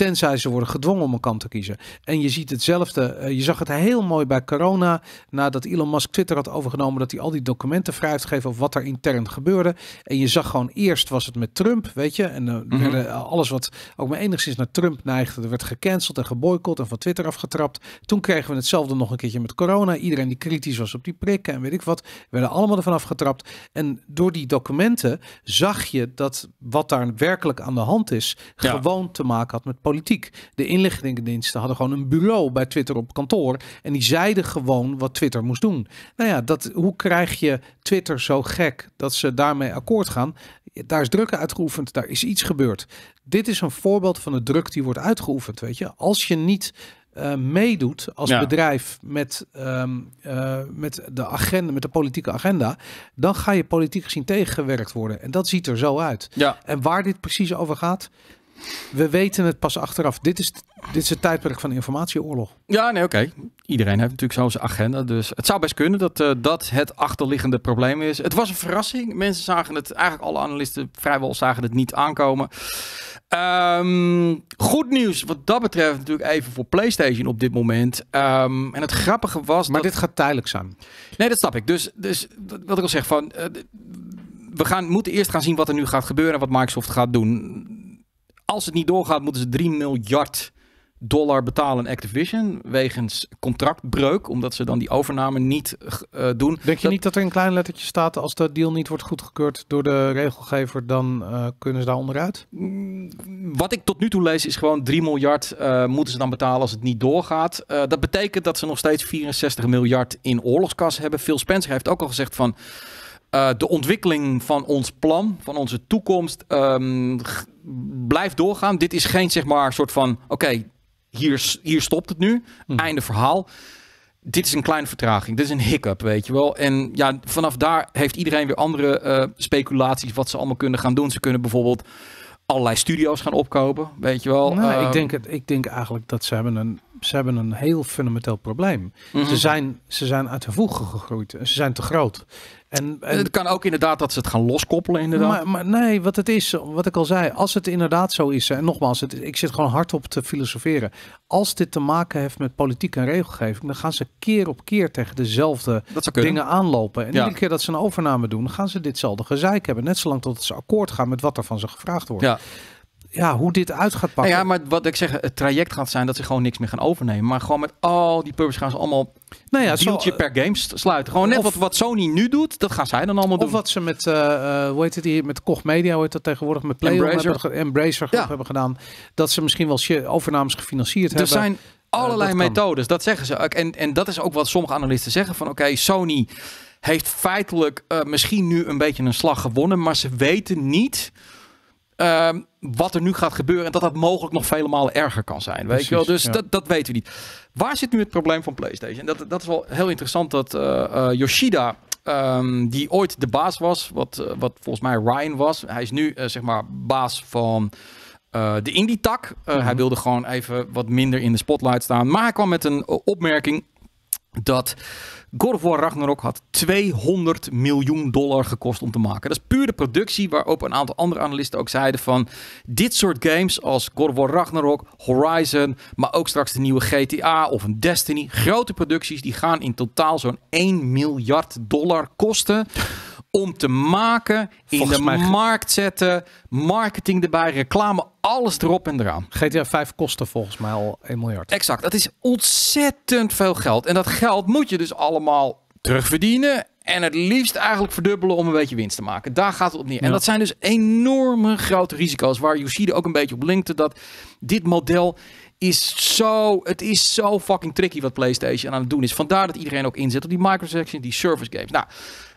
Tenzij ze worden gedwongen om een kant te kiezen. En je ziet hetzelfde. Eh, je zag het heel mooi bij corona. Nadat Elon Musk Twitter had overgenomen. Dat hij al die documenten vrij heeft wat er intern gebeurde. En je zag gewoon eerst was het met Trump. Weet je. En eh, mhm. eh, alles wat ook maar enigszins naar Trump neigde. Er werd gecanceld en geboycott. En van Twitter afgetrapt. Toen kregen we hetzelfde nog een keertje met corona. Iedereen die kritisch was op die prikken. En weet ik wat. Werden allemaal ervan afgetrapt. En door die documenten zag je dat wat daar werkelijk aan de hand is. Gewoon te maken had met politiek politiek. De inlichtingendiensten hadden gewoon een bureau bij Twitter op kantoor. En die zeiden gewoon wat Twitter moest doen. Nou ja, dat, hoe krijg je Twitter zo gek dat ze daarmee akkoord gaan? Daar is druk uitgeoefend, daar is iets gebeurd. Dit is een voorbeeld van de druk die wordt uitgeoefend. Weet je, als je niet. Eh, meedoet als bedrijf met, ehm, eh, met, de agenda, met de politieke agenda, dan ga je politiek gezien tegengewerkt worden. En dat ziet er zo uit. Ja. En waar dit precies over gaat, we weten het pas achteraf. Dit is, dit is het tijdperk van de informatieoorlog. Ja, nee, oké. Iedereen heeft natuurlijk zo zijn agenda. Dus het zou best kunnen dat eh, dat het achterliggende probleem is. Het was een verrassing. Mensen zagen het, eigenlijk alle analisten vrijwel zagen het niet aankomen. Ehm, goed nieuws wat dat betreft natuurlijk even voor PlayStation op dit moment. Ehm, en het grappige was. Maar dit gaat tijdelijk zijn. Nee, dat snap ik. Dus, dus wat ik al zeg van. Eh, we gaan, moeten eerst gaan zien wat er nu gaat gebeuren en wat Microsoft gaat doen als het niet doorgaat, moeten ze 3 miljard dollar betalen Activision. Wegens contractbreuk, omdat ze dan die overname niet eh, doen. Denk je niet dat er een klein lettertje staat, als de deal niet wordt goedgekeurd door de regelgever, dan eh, kunnen ze daar onderuit? Mm, wat ik tot nu toe lees is gewoon 3 miljard eh, moeten ze dan betalen als het niet doorgaat. dat betekent dat ze nog steeds 64 miljard in oorlogskas hebben. Phil Spencer heeft ook al gezegd van eh, de ontwikkeling van ons plan, van onze toekomst, um, blijft doorgaan. Dit is geen zeg maar soort van: oké, hier, hier stopt het nu, mhm. einde verhaal. Dit is een kleine vertraging, dit is een hiccup, weet je wel. En ja, vanaf daar heeft iedereen weer andere eh, speculaties wat ze allemaal kunnen gaan doen. Ze kunnen bijvoorbeeld allerlei studio's gaan opkopen, weet je wel. Nou, ik, ehm, denk het, ik denk eigenlijk dat ze hebben een ze hebben een heel fundamenteel probleem. Mhm. ze, zijn, ze zijn uit de voegen gegroeid. Ze zijn te groot. En, het kan ook inderdaad dat ze het gaan loskoppelen inderdaad. Maar, maar, nee, wat het is, wat ik al zei, als het inderdaad zo is, en nogmaals, ik zit gewoon hardop te filosoferen. Als dit te maken heeft met politiek en regelgeving, dan gaan ze keer op keer tegen dezelfde dingen aanlopen. En elke iedere keer dat ze een overname doen, gaan ze ditzelfde gezeik hebben. Net zolang tot ze akkoord gaan met wat er van ze gevraagd wordt. Ja ja, hoe dit uit gaat pakken. Nou ja, maar wat ik zeg, het traject gaat zijn dat ze gewoon niks meer gaan overnemen. Maar gewoon met al die pubs gaan ze allemaal nou ja, per game sluiten. Gewoon net wat, wat Sony nu doet, dat gaan zij dan allemaal doen. Of wat ze met, eh, eh, hoe heet het hier, met Koch Media, hoe heet dat tegenwoordig, met Play Embracer, hebben, hebben gedaan. Dat ze misschien wel overnames gefinancierd er hebben. Er zijn eh, allerlei methodes, dat zeggen ze. En, en dat is ook wat sommige analisten zeggen van oké, Sony heeft feitelijk misschien nu een beetje een slag gewonnen, maar ze weten niet Ehm, wat er nu gaat gebeuren. En dat dat mogelijk nog vele malen erger kan zijn. Weet je wel? Dus dat, dat weten we niet. Waar zit nu het probleem van PlayStation? dat, dat is wel heel interessant dat eh, eh, Yoshida. Ehm, die ooit de baas was, wat, eh, wat volgens mij Ryan was. Hij is nu zeg maar baas van de indie-tak. Hij mhm. wilde gewoon even wat minder in de spotlight staan. Maar hij kwam met een opmerking dat God of War Ragnarok had 200 miljoen dollar gekost om te maken. Dat is puur de productie, waarop een aantal andere analisten ook zeiden van... dit soort games als God of War Ragnarok, Horizon, maar ook straks de nieuwe GTA of een Destiny... grote producties, die gaan in totaal zo'n 1 miljard dollar kosten om te maken, in de markt zetten, marketing erbij, reclame, alles erop en eraan. GTA 5 kostte volgens mij al 1 miljard. Exact, dat is ontzettend veel geld. En dat geld moet je dus allemaal terugverdienen en het liefst eigenlijk verdubbelen om een beetje winst te maken. Daar gaat het op neer. En dat zijn dus enorme grote risico's. Waar Yoshida ook een beetje op linkte. Dat dit model is zo... Het is zo fucking tricky wat PlayStation aan het doen is. Vandaar dat iedereen ook inzet op die microtransactions, die service games. Nou,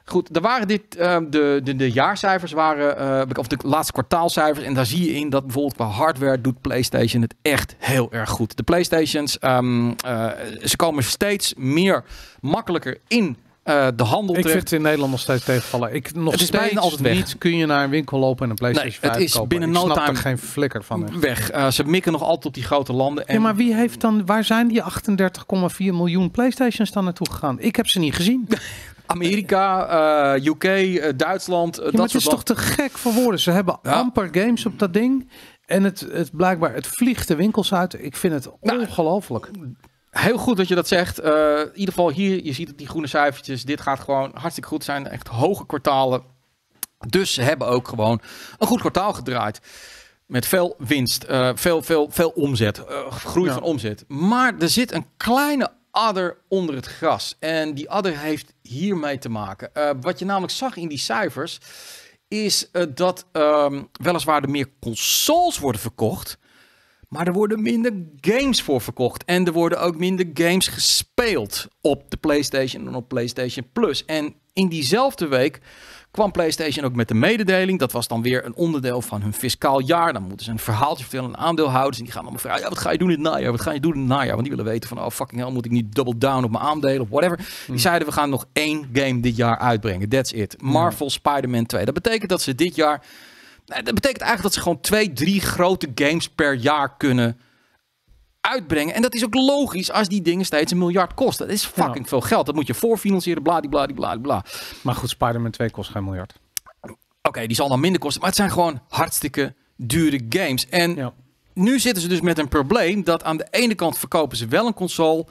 Goed, er waren dit, ehm, de, de, de jaarcijfers waren, eh, of de laatste kwartaalcijfers. En daar zie je in dat bijvoorbeeld qua hardware doet PlayStation het echt heel erg goed. De PlayStations, ehm, eh, ze komen steeds meer makkelijker in eh, de handel. Ik terecht. vind het in Nederland nog steeds tegenvallen. Ik nog het is steeds bijna altijd niet kun je naar een winkel lopen en een PlayStation nee, het is Binnen no time er geen flikker van. Weg. ze mikken nog altijd op die grote landen. En ja, maar wie heeft dan? Waar zijn die 38,4 miljoen PlayStations dan naartoe gegaan? Ik heb ze niet gezien. Amerika, eh, UK, eh, Duitsland. Eh, dat is toch te gek voor woorden. Ze hebben amper games op dat ding. En het, het blijkbaar, het vliegt de winkels uit. Ik vind het nou, ongelooflijk. heel goed dat je dat zegt. in ieder geval hier, je ziet het, die groene cijfertjes. Dit gaat gewoon hartstikke goed zijn. Echt hoge kwartalen. Dus ze hebben ook gewoon een goed kwartaal gedraaid. Met veel winst, veel, veel, veel omzet, groei van omzet. Maar er zit een kleine adder onder het gras. En die adder heeft hiermee te maken. Eh, wat je namelijk zag in die cijfers, is eh, dat um, weliswaar er meer consoles worden verkocht, maar er worden minder games voor verkocht. En er worden ook minder games gespeeld op de PlayStation en op PlayStation Plus. En in diezelfde week kwam PlayStation ook met de mededeling. Dat was dan weer een onderdeel van hun fiscaal jaar. Dan moeten ze een verhaaltje vertellen aan aandeelhouders. En die gaan allemaal vragen, ja, wat ga je doen in het najaar? Wat ga je doen in het najaar? Want die willen weten van, oh fucking hell, moet ik niet double down op mijn aandelen of whatever. Die hmm. zeiden, we gaan nog één game dit jaar uitbrengen. That's it. Marvel hmm. Spider-Man 2. Dat betekent dat ze dit jaar dat betekent eigenlijk dat ze gewoon twee, drie grote games per jaar kunnen uitbrengen. En dat is ook logisch als die dingen steeds een miljard kosten. Dat is fucking veel geld. Dat moet je voorfinancieren, bladibladibladibla. Bla, bla. Maar goed, Spider-Man 2 kost geen miljard. Oké, die zal dan minder kosten. Maar het zijn gewoon hartstikke dure games. En nu zitten ze dus met een probleem dat aan de ene kant verkopen ze wel een console...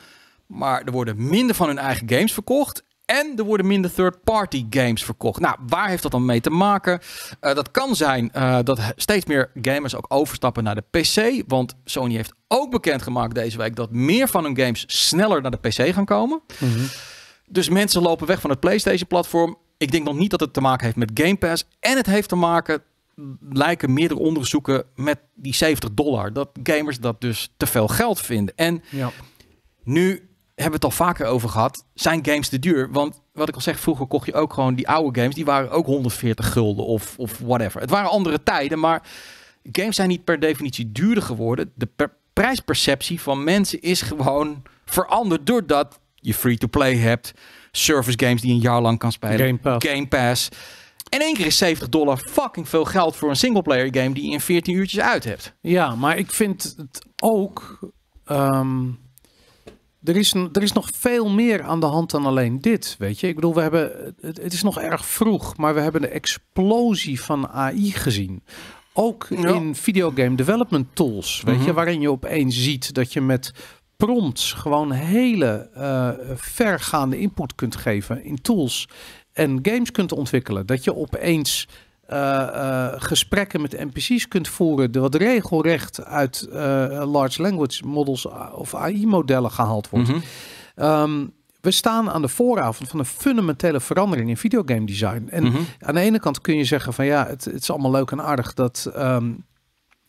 Maar er worden minder van hun eigen games verkocht. En er worden minder third-party games verkocht. Nou, waar heeft dat dan mee te maken? Eh, dat kan zijn eh, dat steeds meer gamers ook overstappen naar de PC. Want Sony heeft ook bekendgemaakt deze week dat meer van hun games sneller naar de PC gaan komen. Mhm. Dus mensen lopen weg van het PlayStation-platform. Ik denk nog niet dat het te maken heeft met Game Pass. En het heeft te maken, lijken meerdere onderzoeken, met die 70 dollar. Dat gamers dat dus te veel geld vinden. En ja. nu hebben het al vaker over gehad. Zijn games te duur? Want wat ik al zeg, vroeger kocht je ook gewoon die oude games. Die waren ook 140 gulden of, of whatever. Het waren andere tijden, maar games zijn niet per definitie duurder geworden. De per prijsperceptie van mensen is gewoon veranderd doordat je free-to-play hebt. Service games die een jaar lang kan spelen. Game Pass. Game Pass. En één keer is 70 dollar fucking veel geld voor een single-player game die je in 14 uurtjes uit hebt. Ja, maar ik vind het ook. Ehm, er is, er is nog veel meer aan de hand dan alleen dit, weet je. Ik bedoel, we hebben, het, is nog erg vroeg, maar we hebben de explosie van AI gezien. Ook in videogame development tools, weet je, mhm. waarin je opeens ziet dat je met prompts gewoon hele eh, vergaande input kunt geven in tools en games kunt ontwikkelen. Dat je opeens eh, eh, gesprekken met NPC's kunt voeren, de, wat regelrecht uit eh, large language models of AI-modellen gehaald wordt. Mhm. Ehm, we staan aan de vooravond van een fundamentele verandering in videogame design. En mhm. aan de ene kant kun je zeggen van ja, het, het is allemaal leuk en aardig dat ehm,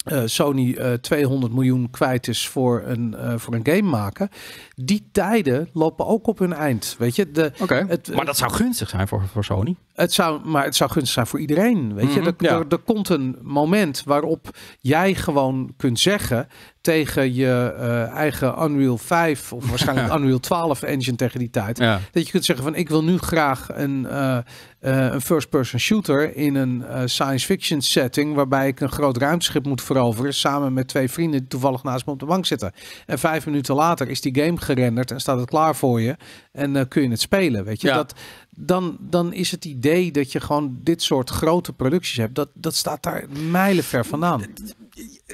eh, Sony uh, eh, 200 miljoen kwijt is voor een, eh, voor een game maken. Die tijden lopen ook op hun eind. Weet je, de, het, maar dat zou gunstig zijn voor, voor Sony. Het zou, maar het zou gunstig zijn voor iedereen. Weet je, mhm, er, er, komt een moment waarop jij gewoon kunt zeggen: tegen je eh, eigen Unreal 5 of waarschijnlijk Unreal 12 engine tegen die tijd. Dat je kunt zeggen van ik wil nu graag een, eh, eh, een first-person shooter in een science fiction setting waarbij ik een groot ruimteschip moet veroveren samen met twee vrienden die toevallig naast me op de bank zitten. En vijf minuten later is die game gerenderd en staat het klaar voor je en kun je het spelen. Weet je, dat, dan, dan is het idee dat je gewoon dit soort grote producties hebt, dat, dat staat daar mijlenver vandaan.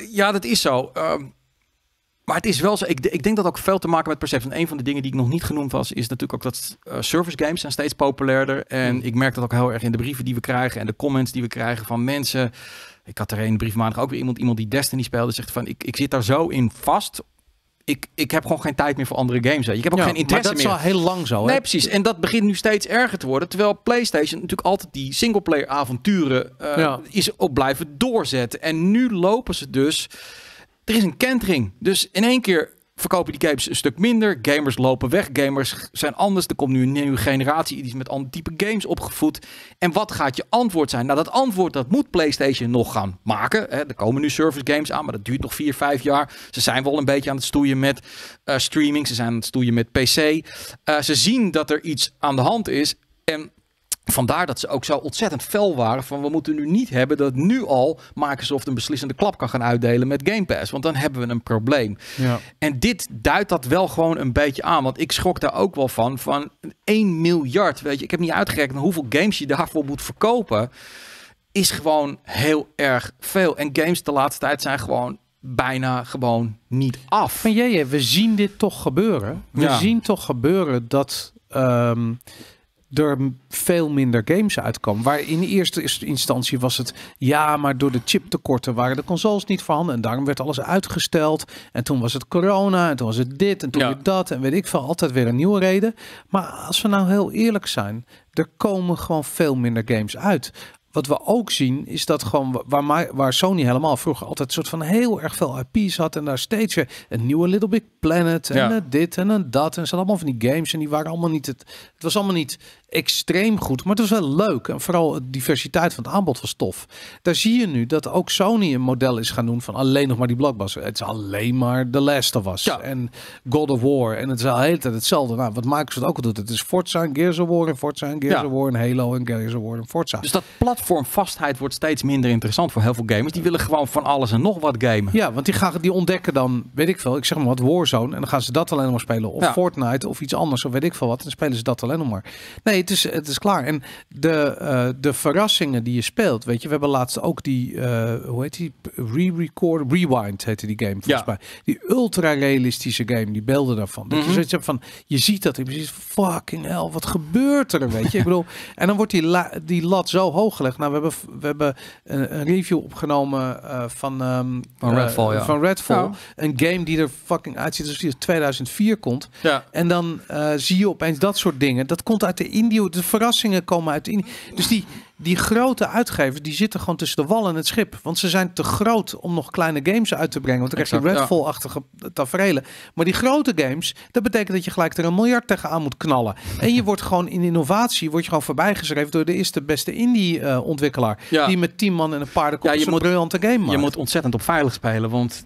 Ja, dat is zo. Ehm, maar het is wel zo. Ik, ik denk dat ook veel te maken met perceptie. En een van de dingen die ik nog niet genoemd was, is natuurlijk ook dat eh, service games zijn steeds populairder. En mm. ik merk dat ook heel erg in de brieven die we krijgen en de comments die we krijgen van mensen. Ik had er een brief maandag ook weer iemand, iemand die Destiny speelde, zegt van ik, ik zit daar zo in vast ik, ik heb gewoon geen tijd meer voor andere games. Hè. Ik heb ook geen interesse meer. dat is al heel lang zo. Hè? Nee, precies. En dat begint nu steeds erger te worden. Terwijl PlayStation natuurlijk altijd die singleplayer avonturen eh, is ook blijven doorzetten. En nu lopen ze dus er is een kentering. Dus in één keer verkopen die games een stuk minder. Gamers lopen weg. Gamers zijn anders. Er komt nu een nieuwe generatie. Die is met ander type games opgevoed. En wat gaat je antwoord zijn? Nou, dat antwoord dat moet PlayStation nog gaan maken. Hè, er komen nu service games aan, maar dat duurt nog 4, 5 jaar. Ze zijn wel een beetje aan het stoeien met eh, streaming. Ze zijn aan het stoeien met PC. Eh, ze zien dat er iets aan de hand is. En Vandaar dat ze ook zo ontzettend fel waren van we moeten nu niet hebben dat nu al Microsoft een beslissende klap kan gaan uitdelen met Game Pass. Want dan hebben we een probleem. Ja. En dit duidt dat wel gewoon een beetje aan. Want ik schrok daar ook wel van. Van 1 miljard, weet je. Ik heb niet uitgerekend hoeveel games je daarvoor moet verkopen. Is gewoon heel erg veel. En games de laatste tijd zijn gewoon bijna gewoon niet af. Maar jee, we zien dit toch gebeuren. We zien toch gebeuren dat... Ehm, er veel minder games uitkwam. Waar in eerste instantie was het ja, maar door de chiptekorten waren de consoles niet van. en daarom werd alles uitgesteld. En toen was het corona en toen was het dit en toen ja. dat en weet ik veel, altijd weer een nieuwe reden. Maar als we nou heel eerlijk zijn, er komen gewoon veel minder games uit. Wat we ook zien is dat gewoon waar, waar Sony helemaal vroeger altijd een soort van heel erg veel IP's had en daar steeds weer een nieuwe Little Big Planet en dit en dat en ze allemaal van die games en die waren allemaal niet het, het was allemaal niet extreem goed. Maar het was wel leuk. En vooral de diversiteit van het aanbod was tof. Daar zie je nu dat ook Sony een model is gaan doen van alleen nog maar die blockbuster. Het is alleen maar The Last of Us. Ja. En God of War. En het is al hele tijd hetzelfde. Nou, wat Microsoft ook al doet. Het is Fortnite, Gears of War en Forza en Gears of War en Halo en Gears of War en Forza. Dus dat platformvastheid wordt steeds minder interessant voor heel veel gamers. Die willen gewoon van alles en nog wat gamen. Ja, want die, gaan, die ontdekken dan, weet ik veel, ik zeg maar wat Warzone. En dan gaan ze dat alleen nog maar spelen. Of Fortnite of iets anders of weet ik veel wat. En dan spelen ze dat alleen nog maar. Nee, het is, het is klaar. En de, eh, de verrassingen die je speelt, weet je, we hebben laatst ook die, eh, hoe heet die, re-record, rewind heette die game volgens ja. mij. Die ultra-realistische game, die beelden daarvan. Dat je mhm. van, je ziet dat, je precies, fucking hell, wat gebeurt er, weet je. Ik bedoel, en dan wordt die, la, die lat zo hoog gelegd. Nou, we hebben, we hebben een, een review opgenomen eh, van, um, van Redfall, ja. van Redfall. Een game die er fucking uitziet alsof die uit 2004 komt. Ja. En dan zie je opeens dat soort dingen. Dat komt uit de indie Indië. De verrassingen komen uit Dus die, die grote uitgevers die zitten gewoon tussen de wal en het schip. Want ze zijn te groot om nog kleine games uit te brengen. Want dan krijg je Redfall-achtige tafereelen. Maar die grote games, dat betekent dat je gelijk er een miljard tegenaan moet knallen. En je wordt gewoon in innovatie wordt je gewoon voorbijgeschreven door de eerste beste indie-ontwikkelaar. ja. Die met tien man en een paardenkop ja, je een briljante game maakt. Je moet ontzettend op veilig spelen, want...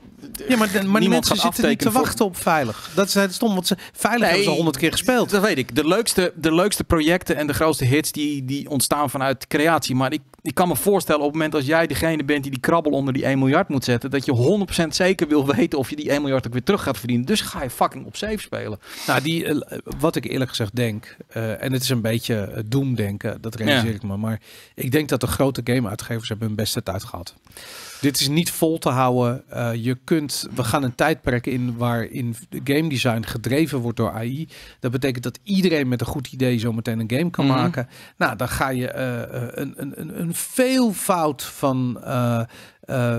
Ja, maar, de, die mensen zitten niet te wachten op veilig. Dat is het stom, want ze, veilig nee, hebben ze al honderd keer gespeeld. Dat weet ik. De leukste, de leukste projecten en de grootste hits die, die ontstaan vanuit creatie maar ik, ik kan me voorstellen op het moment als jij degene bent die die krabbel onder die 1 miljard moet zetten, dat je 100% zeker wil weten of je die 1 miljard ook weer terug gaat verdienen. Dus ga je fucking op safe spelen. Nou, die, eh, wat ik eerlijk gezegd denk, eh, en het is een beetje eh, doemdenken, dat realiseer ik me. Maar ik denk dat de grote game uitgevers hebben hun beste tijd gehad. Dit is niet vol te houden. Eh, je kunt, we gaan een tijdperk in waarin game design gedreven wordt door AI. Dat betekent dat iedereen met een goed idee zometeen een game kan mhm. maken. Nou, dan ga je eh, eh, een, een, een, een veelvoud van eh,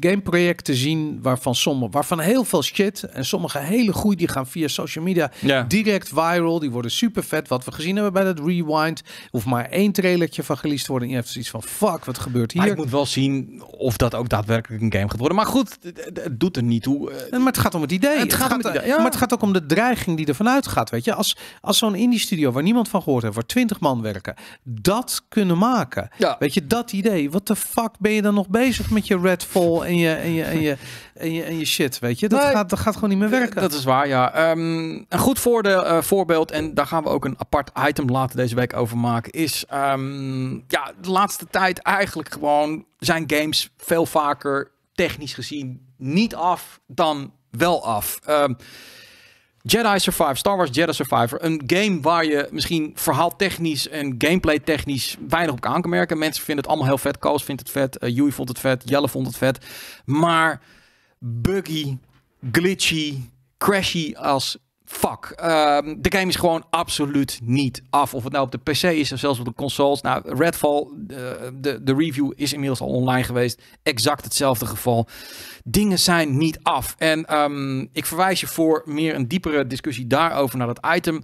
gameprojecten zien waarvan sommige, waarvan heel veel shit en sommige hele goede die gaan via social media ja. direct viral. Die worden super vet. Wat we gezien hebben bij dat Rewind, hoeft maar één trailertje van geleased te worden. En je hebt iets van fuck, wat gebeurt hier? Maar ik moet wel zien of dat ook daadwerkelijk een game gaat worden. Maar goed, het doet er niet toe. Maar het gaat om het idee. Het, gaat, Maar het gaat ook om de dreiging die er vanuit gaat. Weet je, als, als zo'n indie studio waar niemand van gehoord heeft, waar 20 man werken, dat kunnen maken. Weet je, dat idee. Wat de fuck ben je dan nog bezig? met je Redfall en je, en je, en je, en je, en je shit, weet je. Dat, gaat, dat gaat gewoon niet meer werken. Dat is waar, ja. Ehm, een goed voor eh, voorbeeld, en daar gaan we ook een apart item later deze week over maken, is ehm, ja, de laatste tijd eigenlijk gewoon zijn games veel vaker technisch gezien niet af dan wel af. Ehm, Jedi Survivor, Star Wars Jedi Survivor. Een game waar je misschien verhaaltechnisch en gameplay technisch weinig op kan merken. Mensen vinden het allemaal heel vet. Koos vindt het vet. Uh, Yui vond het vet. Jelle vond het vet. Maar buggy, glitchy, crashy als fuck. Ehm, de game is gewoon absoluut niet af. Of het nou op de PC is of zelfs op de consoles. Nou, Redfall, de, de, de review is inmiddels al online geweest. Exact hetzelfde geval. Dingen zijn niet af. En ehm, ik verwijs je voor meer een diepere discussie daarover naar dat item.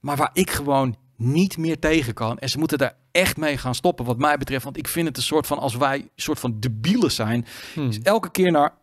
Maar waar ik gewoon niet meer tegen kan. En ze moeten daar echt mee gaan stoppen, wat mij betreft. Want ik vind het een soort van, als wij een soort van debielen zijn. Hmm. Dus elke keer naar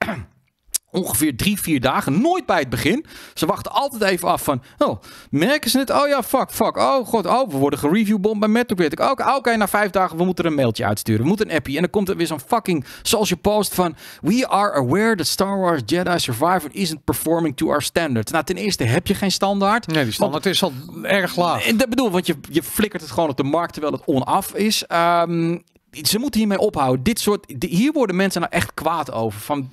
ongeveer drie, vier dagen. Nooit bij het begin. Ze wachten altijd even af van... Oh, merken ze het? Oh ja, fuck, fuck. Oh god, oh, we worden gereviewbomd bij Metacritic. Oh, oké, okay, okay, na vijf dagen, we moeten een mailtje uitsturen. We moeten een appie. En dan komt er weer zo'n fucking social post van... We are aware that Star Wars Jedi Survivor isn't performing to our standards. Nou, ten eerste heb je geen standaard. Nee, die standaard is al erg laag. Dat bedoel, want je, je flikkert het gewoon op de markt terwijl het onaf is. Ehm, ze moeten hiermee ophouden. Dit soort, hier worden mensen nou echt kwaad over. Van,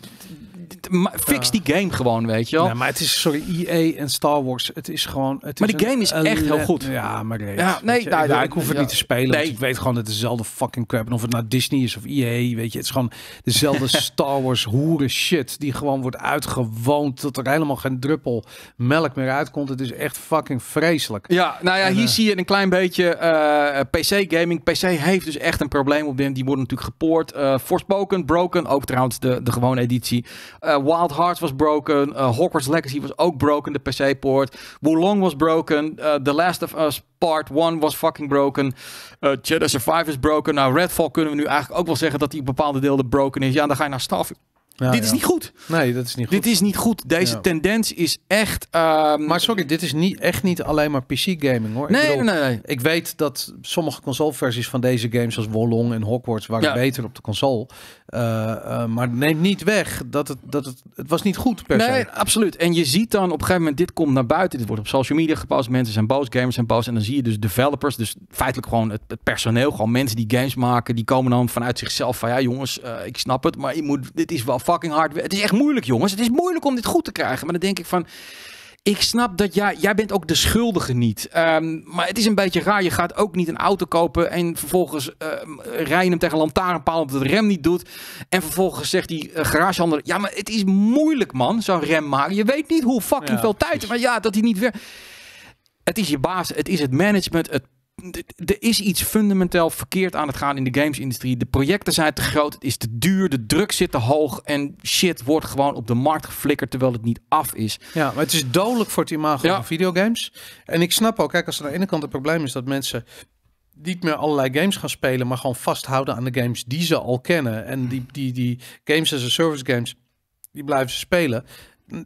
fix die game gewoon, weet je wel. Ja, maar het is, sorry, EA en Star Wars, het is gewoon... Het maar is die game is echt heel goed. Ja, maar nee. Ja, nee, nou, ik hoef het niet te spelen. ik weet gewoon dat het dezelfde fucking crap. En of het nou Disney is of EA, weet je. Het is gewoon dezelfde Star Wars hoeren shit. Die gewoon wordt uitgewoond tot er helemaal geen druppel melk meer uitkomt. Het is echt fucking vreselijk. Ja, nou ja, hier eh, zie je een klein beetje eh, PC gaming. PC heeft dus echt een probleem op dit Die worden natuurlijk gepoord. Uh, eh, Forspoken, Broken, ook trouwens de, de gewone editie. Eh, Wild Hearts was broken. Eh, Hogwarts Legacy was ook broken, de PC-poort. Wulong was broken. Eh, The Last of Us Part 1 was fucking broken. Uh, Jedi Survivor is broken. Nou, Redfall kunnen we nu eigenlijk ook wel zeggen dat die bepaalde delen broken is. Ja, dan ga je naar staff. dit is niet goed. Nee, dat is niet goed. Dit is niet goed. Deze tendens is echt. Ehm, maar sorry, dit is niet, echt niet alleen maar PC-gaming hoor. Nee, ik nee, nee. Ik weet dat sommige consoleversies van deze games, zoals Wolong en Hogwarts, waren beter op de console. Uh, maar neemt niet weg dat het, dat het, het was niet goed per se. Nee, absoluut. En je ziet dan op een gegeven moment, dit komt naar buiten. Dit wordt op social media gepost. Mensen zijn boos, gamers zijn boos. En dan zie je dus developers, dus feitelijk gewoon het, personeel. Gewoon mensen die games maken, die komen dan vanuit zichzelf van... Ja jongens, eh, ik snap het, maar je moet, dit is wel fucking hard. Het is echt moeilijk jongens. Het is moeilijk om dit goed te krijgen. Maar dan denk ik van... Ik snap dat jij, jij bent ook de schuldige niet. Ehm, maar het is een beetje raar. Je gaat ook niet een auto kopen en vervolgens uh, rijden hem tegen een lantaarnpaal omdat de rem niet doet. En vervolgens zegt die eh, garagehandel ja maar het is moeilijk man, zo'n rem maken. Je weet niet hoe fucking veel tijd. Maar ja, dat hij niet weer... Het is je baas, het is het management, het er is iets fundamenteel verkeerd aan het gaan in de gamesindustrie. De projecten zijn te groot, het is te duur, de druk zit te hoog en shit wordt gewoon op de markt geflikkerd terwijl het niet af is. Ja, maar het is dodelijk voor het imago van videogames. En ik snap ook, kijk, als er aan de ene kant het probleem is dat mensen niet meer allerlei games gaan spelen, maar gewoon vasthouden aan de games die ze al kennen. En die, die, die games as a service games, die blijven ze spelen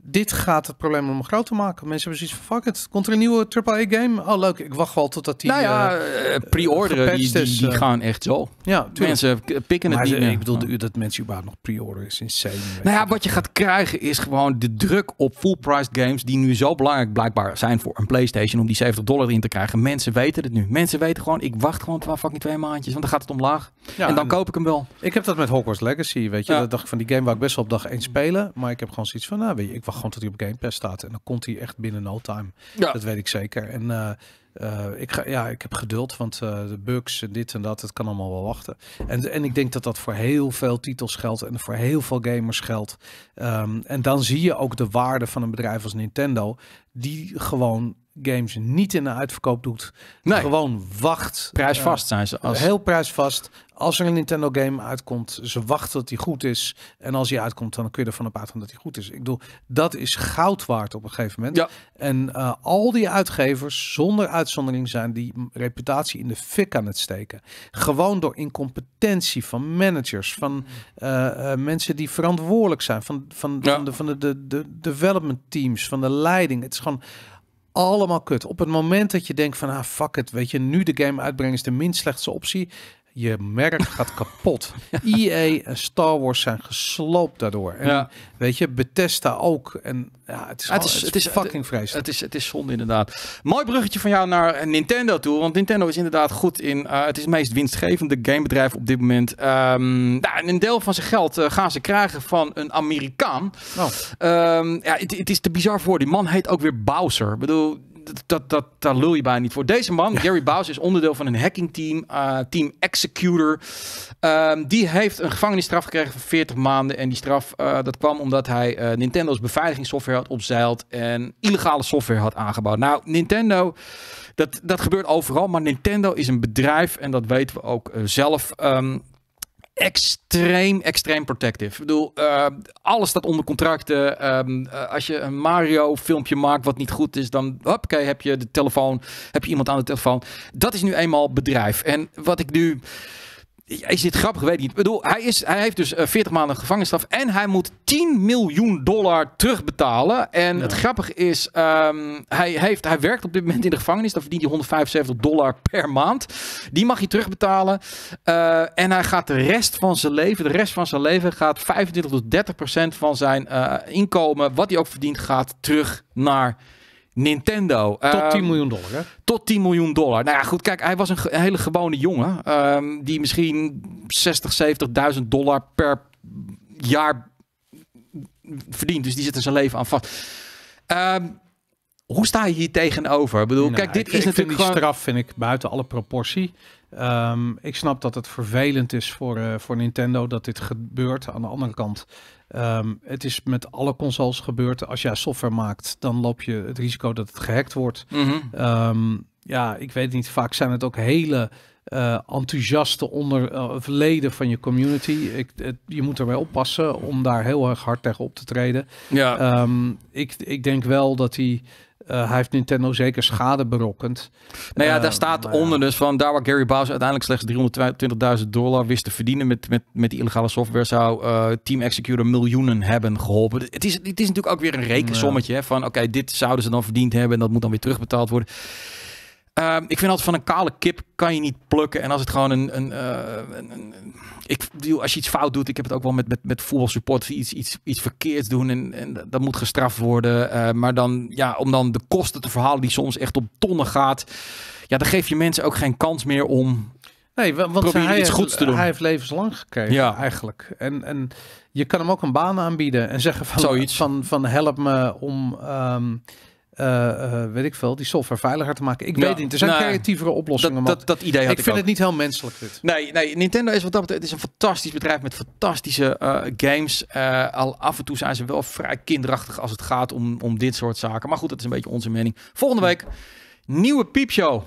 dit gaat het probleem om groot te maken. Mensen hebben zoiets van, fuck it, komt er een nieuwe AAA-game? Oh, leuk, ik wacht wel totdat die... Nou eh, eh, pre-orderen, eh, die, die, die, gaan echt zo. Ja, Mensen pikken het niet Ik bedoel, u dat mensen überhaupt nog pre-orderen is insane. Nou ja, wat je gaat krijgen is gewoon de druk op full-priced games... die nu zo belangrijk blijkbaar zijn voor een PlayStation... om die 70 dollar in te krijgen. Mensen weten het nu. Mensen weten gewoon, ik wacht gewoon twaalf fucking twee maandjes... want dan gaat het omlaag. Ja, en dan koop ik hem wel. Ik heb dat met Hogwarts Legacy, weet je. Dat dacht ik van, die game waar ik best wel op dag één spelen... maar ik heb gewoon zoiets van, nou, weet je ik wacht gewoon tot hij op Game Pass staat. En dan komt hij echt binnen no time. Dat weet ik zeker. En eh, eh, ik, ga, ja, ik heb geduld, want eh, de bugs en dit en dat, het kan allemaal wel wachten. En, en ik denk dat dat voor heel veel titels geldt en voor heel veel gamers geldt. Ehm, en dan zie je ook de waarde van een bedrijf als Nintendo, die gewoon games niet in de uitverkoop doet. Gewoon wacht. Prijsvast eh, zijn ze. Als... Heel prijsvast. Als er een Nintendo game uitkomt, ze wachten dat die goed is. En als die uitkomt, dan kun je ervan op uitgaan dat die goed is. Ik bedoel, dat is goud waard op een gegeven moment. Ja. En eh, al die uitgevers, zonder uitzondering, zijn die reputatie in de fik aan het steken. Gewoon door incompetentie van managers, van eh, mensen die verantwoordelijk zijn, van, van, van, de, van de, de, de development teams, van de leiding. Het is gewoon allemaal kut. Op het moment dat je denkt van, ah fuck het, weet je, nu de game uitbrengen is de minst slechtste optie, je merk gaat kapot. EA e en Star Wars zijn gesloopt daardoor. En ja. Weet je, Bethesda ook. En ja, het is, het, is al, het is, fucking vreselijk. Het, is, het is zonde inderdaad. Mooi bruggetje van jou naar Nintendo toe. Want Nintendo is inderdaad goed in... Eh, het is het meest winstgevende gamebedrijf op dit moment. Um, nou, een deel van zijn geld eh, gaan ze krijgen van een Amerikaan. Oh. Ehm, ja, het, het is te bizar voor. Die man heet ook weer Bowser. Ik bedoel dat, dat, daar lul je bijna niet voor. Deze man, Gary Baus is onderdeel van een hacking team, eh, Team Executor. Ehm, die heeft een gevangenisstraf gekregen van 40 maanden. En die straf eh, dat kwam omdat hij eh, Nintendo's beveiligingssoftware had opzeild en illegale software had aangebouwd. Nou, Nintendo, dat, dat gebeurt overal, maar Nintendo is een bedrijf en dat weten we ook zelf. Ehm, extreem, extreem protective. Ik bedoel, eh, alles staat onder contracten. Ehm, eh, als je een Mario-filmpje maakt wat niet goed is, dan hoppakee, heb je de telefoon, heb je iemand aan de telefoon. Dat is nu eenmaal bedrijf. En wat ik nu is dit grappig? Weet ik niet. bedoel, hij, is, hij heeft dus 40 eh, maanden gevangenisstraf en hij moet 10 miljoen dollar terugbetalen. En het grappige is, ehm, hij, heeft, hij werkt op dit moment in de gevangenis. Dan verdient hij 175 dollar per maand. Die mag hij terugbetalen. Eh, en hij gaat de rest van zijn leven, de rest van zijn leven gaat 25 tot 30 procent van zijn eh, inkomen, wat hij ook verdient, gaat terug naar Nintendo. Tot 10 ehm, miljoen dollar, Tot 10 miljoen dollar. Nou ja, goed, kijk, hij was een, hele gewone jongen. Ehm, die misschien 60, 70.000 dollar per jaar verdient. Dus die zit er zijn leven aan vast. Ehm, hoe sta je hier tegenover? Ik bedoel, kijk, dit is natuurlijk gewoon... straf vind ik buiten alle proportie. ik snap dat het vervelend is voor, eh, voor Nintendo dat dit gebeurt. Aan de andere kant, Ehm, het is met alle consoles gebeurd. Als jij software maakt, dan loop je het risico dat het gehackt wordt. Mhm. Ehm, ja, ik weet niet. Vaak zijn het ook hele eh, enthousiaste onder, eh, leden van je community. Ik, je moet erbij oppassen om daar heel erg hard tegen op te treden. Ja. Ehm, ik, ik denk wel dat die eh, hij heeft Nintendo zeker schade berokkend. Nou ja, daar eh, staat onder dus van... daar waar Gary Bowser uiteindelijk slechts 320.000 dollar wist te verdienen... met, met, met die illegale software... zou eh, Team Executor miljoenen hebben geholpen. Het is, het is natuurlijk ook weer een rekensommetje... Ja. van oké, dit zouden ze dan verdiend hebben... en dat moet dan weer terugbetaald worden. Ehm, ik vind altijd van een kale kip kan je niet plukken. En als het gewoon eh, een. een, ik bedoel, als je iets fout doet, ik heb het ook wel met, met, met voetbalsupporters iets, iets, iets verkeerds doen. En, en dat moet gestraft worden. Eh, maar dan, ja, om dan de kosten te verhalen die soms echt op tonnen gaat. Ja, dan geef je mensen ook geen kans meer om. Nee, want hij, iets goeds te doen. hij heeft levenslang gekregen ja. eigenlijk. En, en je kan hem ook een baan aanbieden en zeggen van, Zoiets. van, van help me om. Ehm, eh, eh, weet ik veel, die software veiliger te maken. Ik weet niet. Er zijn nou, creatievere oplossingen. Dat, dat, dat, idee had ik. Ik vind het niet heel menselijk. Nee, nee, Nintendo is wat dat betreft het is een fantastisch bedrijf met fantastische eh, games. al af en toe zijn ze wel vrij kinderachtig als het gaat om, om dit soort zaken. Maar goed, dat is een beetje onze mening. Volgende week nieuwe piepshow.